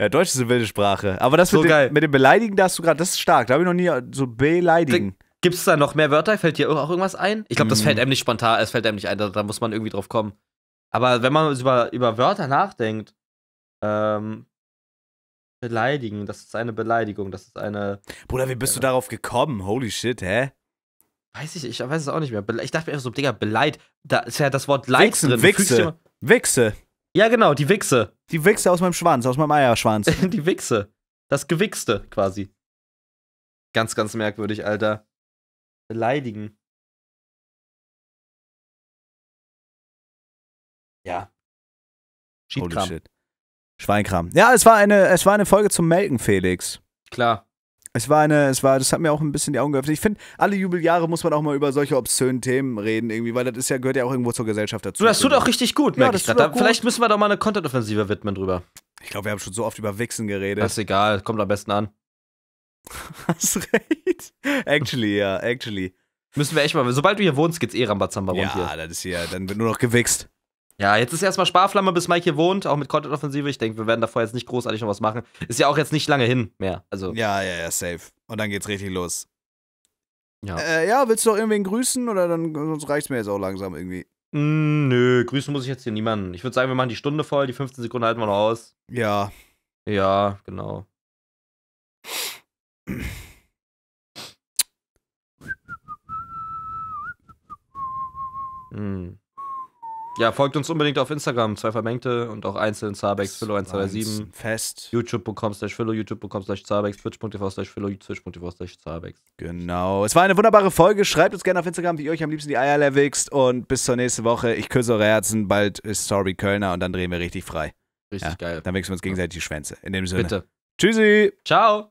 Ja, Deutsch ist eine wilde Sprache. Aber das so mit, geil. Dem, mit dem Beleidigen, da hast du gerade, das ist stark. Da habe ich noch nie äh, so beleidigen. Gibt es da noch mehr Wörter? Fällt dir auch irgendwas ein? Ich glaube, das mm. fällt einem nicht spontan, es fällt einem nicht ein, da, da, muss man irgendwie drauf kommen. Aber wenn man über, über Wörter nachdenkt, ähm, beleidigen, das ist eine Beleidigung, das ist eine. Bruder, wie bist äh, du darauf gekommen? Holy shit, hä? Weiß ich, ich weiß es auch nicht mehr. Ich dachte mir einfach so, Digga, Beleid. Da ist ja das Wort Leid Wichsen, drin. Wichse. Wichse. Ja, genau, die Wichse. Die Wichse aus meinem Schwanz, aus meinem Eierschwanz. *laughs* die Wichse. Das Gewichste quasi. Ganz, ganz merkwürdig, Alter. Beleidigen. Ja. Schietkram. Schweinkram. Ja, es war eine, es war eine Folge zum Melken, Felix. Klar. Es war eine, es war, das hat mir auch ein bisschen die Augen geöffnet. Ich finde, alle Jubeljahre muss man auch mal über solche obszönen Themen reden, irgendwie, weil das ist ja, gehört ja auch irgendwo zur Gesellschaft dazu. Du, das tut also auch richtig gut, merke ja, ich gerade. Vielleicht müssen wir da mal eine Content-Offensive widmen drüber. Ich glaube, wir haben schon so oft über Wichsen geredet. Das ist egal, kommt am besten an. *laughs* Hast recht. Actually, ja, yeah, actually. Müssen wir echt mal, sobald du hier wohnst, geht's eh Rambazamba ja, hier. Ja, das ist hier, dann wird nur noch gewichst. Ja, jetzt ist erstmal Sparflamme, bis Mike hier wohnt, auch mit Content-Offensive. Ich denke, wir werden davor jetzt nicht großartig noch was machen. Ist ja auch jetzt nicht lange hin mehr. Also. Ja, ja, ja, safe. Und dann geht's richtig los. Ja. Äh, ja, willst du noch irgendwen grüßen oder dann sonst reicht's mir jetzt auch langsam irgendwie. Mm, nö, grüßen muss ich jetzt hier niemanden. Ich würde sagen, wir machen die Stunde voll, die 15 Sekunden halten wir noch aus. Ja. Ja, genau. *clears throat* mm. Ja, folgt uns unbedingt auf Instagram, zwei Vermengte und auch einzeln Zabex, Philo 127. Fest. YouTube.com slash Philo, YouTube.com slash Zabex, Twitch.tv slash Philo, Twitch.tv slash Zabex. Genau. Es war eine wunderbare Folge. Schreibt uns gerne auf Instagram, wie ihr euch am liebsten die Eier leer und bis zur nächsten Woche. Ich küsse eure Herzen. Bald ist Sorry Kölner und dann drehen wir richtig frei. Richtig ja, geil. Dann wechseln wir uns gegenseitig die Schwänze. In dem Sinne. Bitte. Tschüssi. Ciao.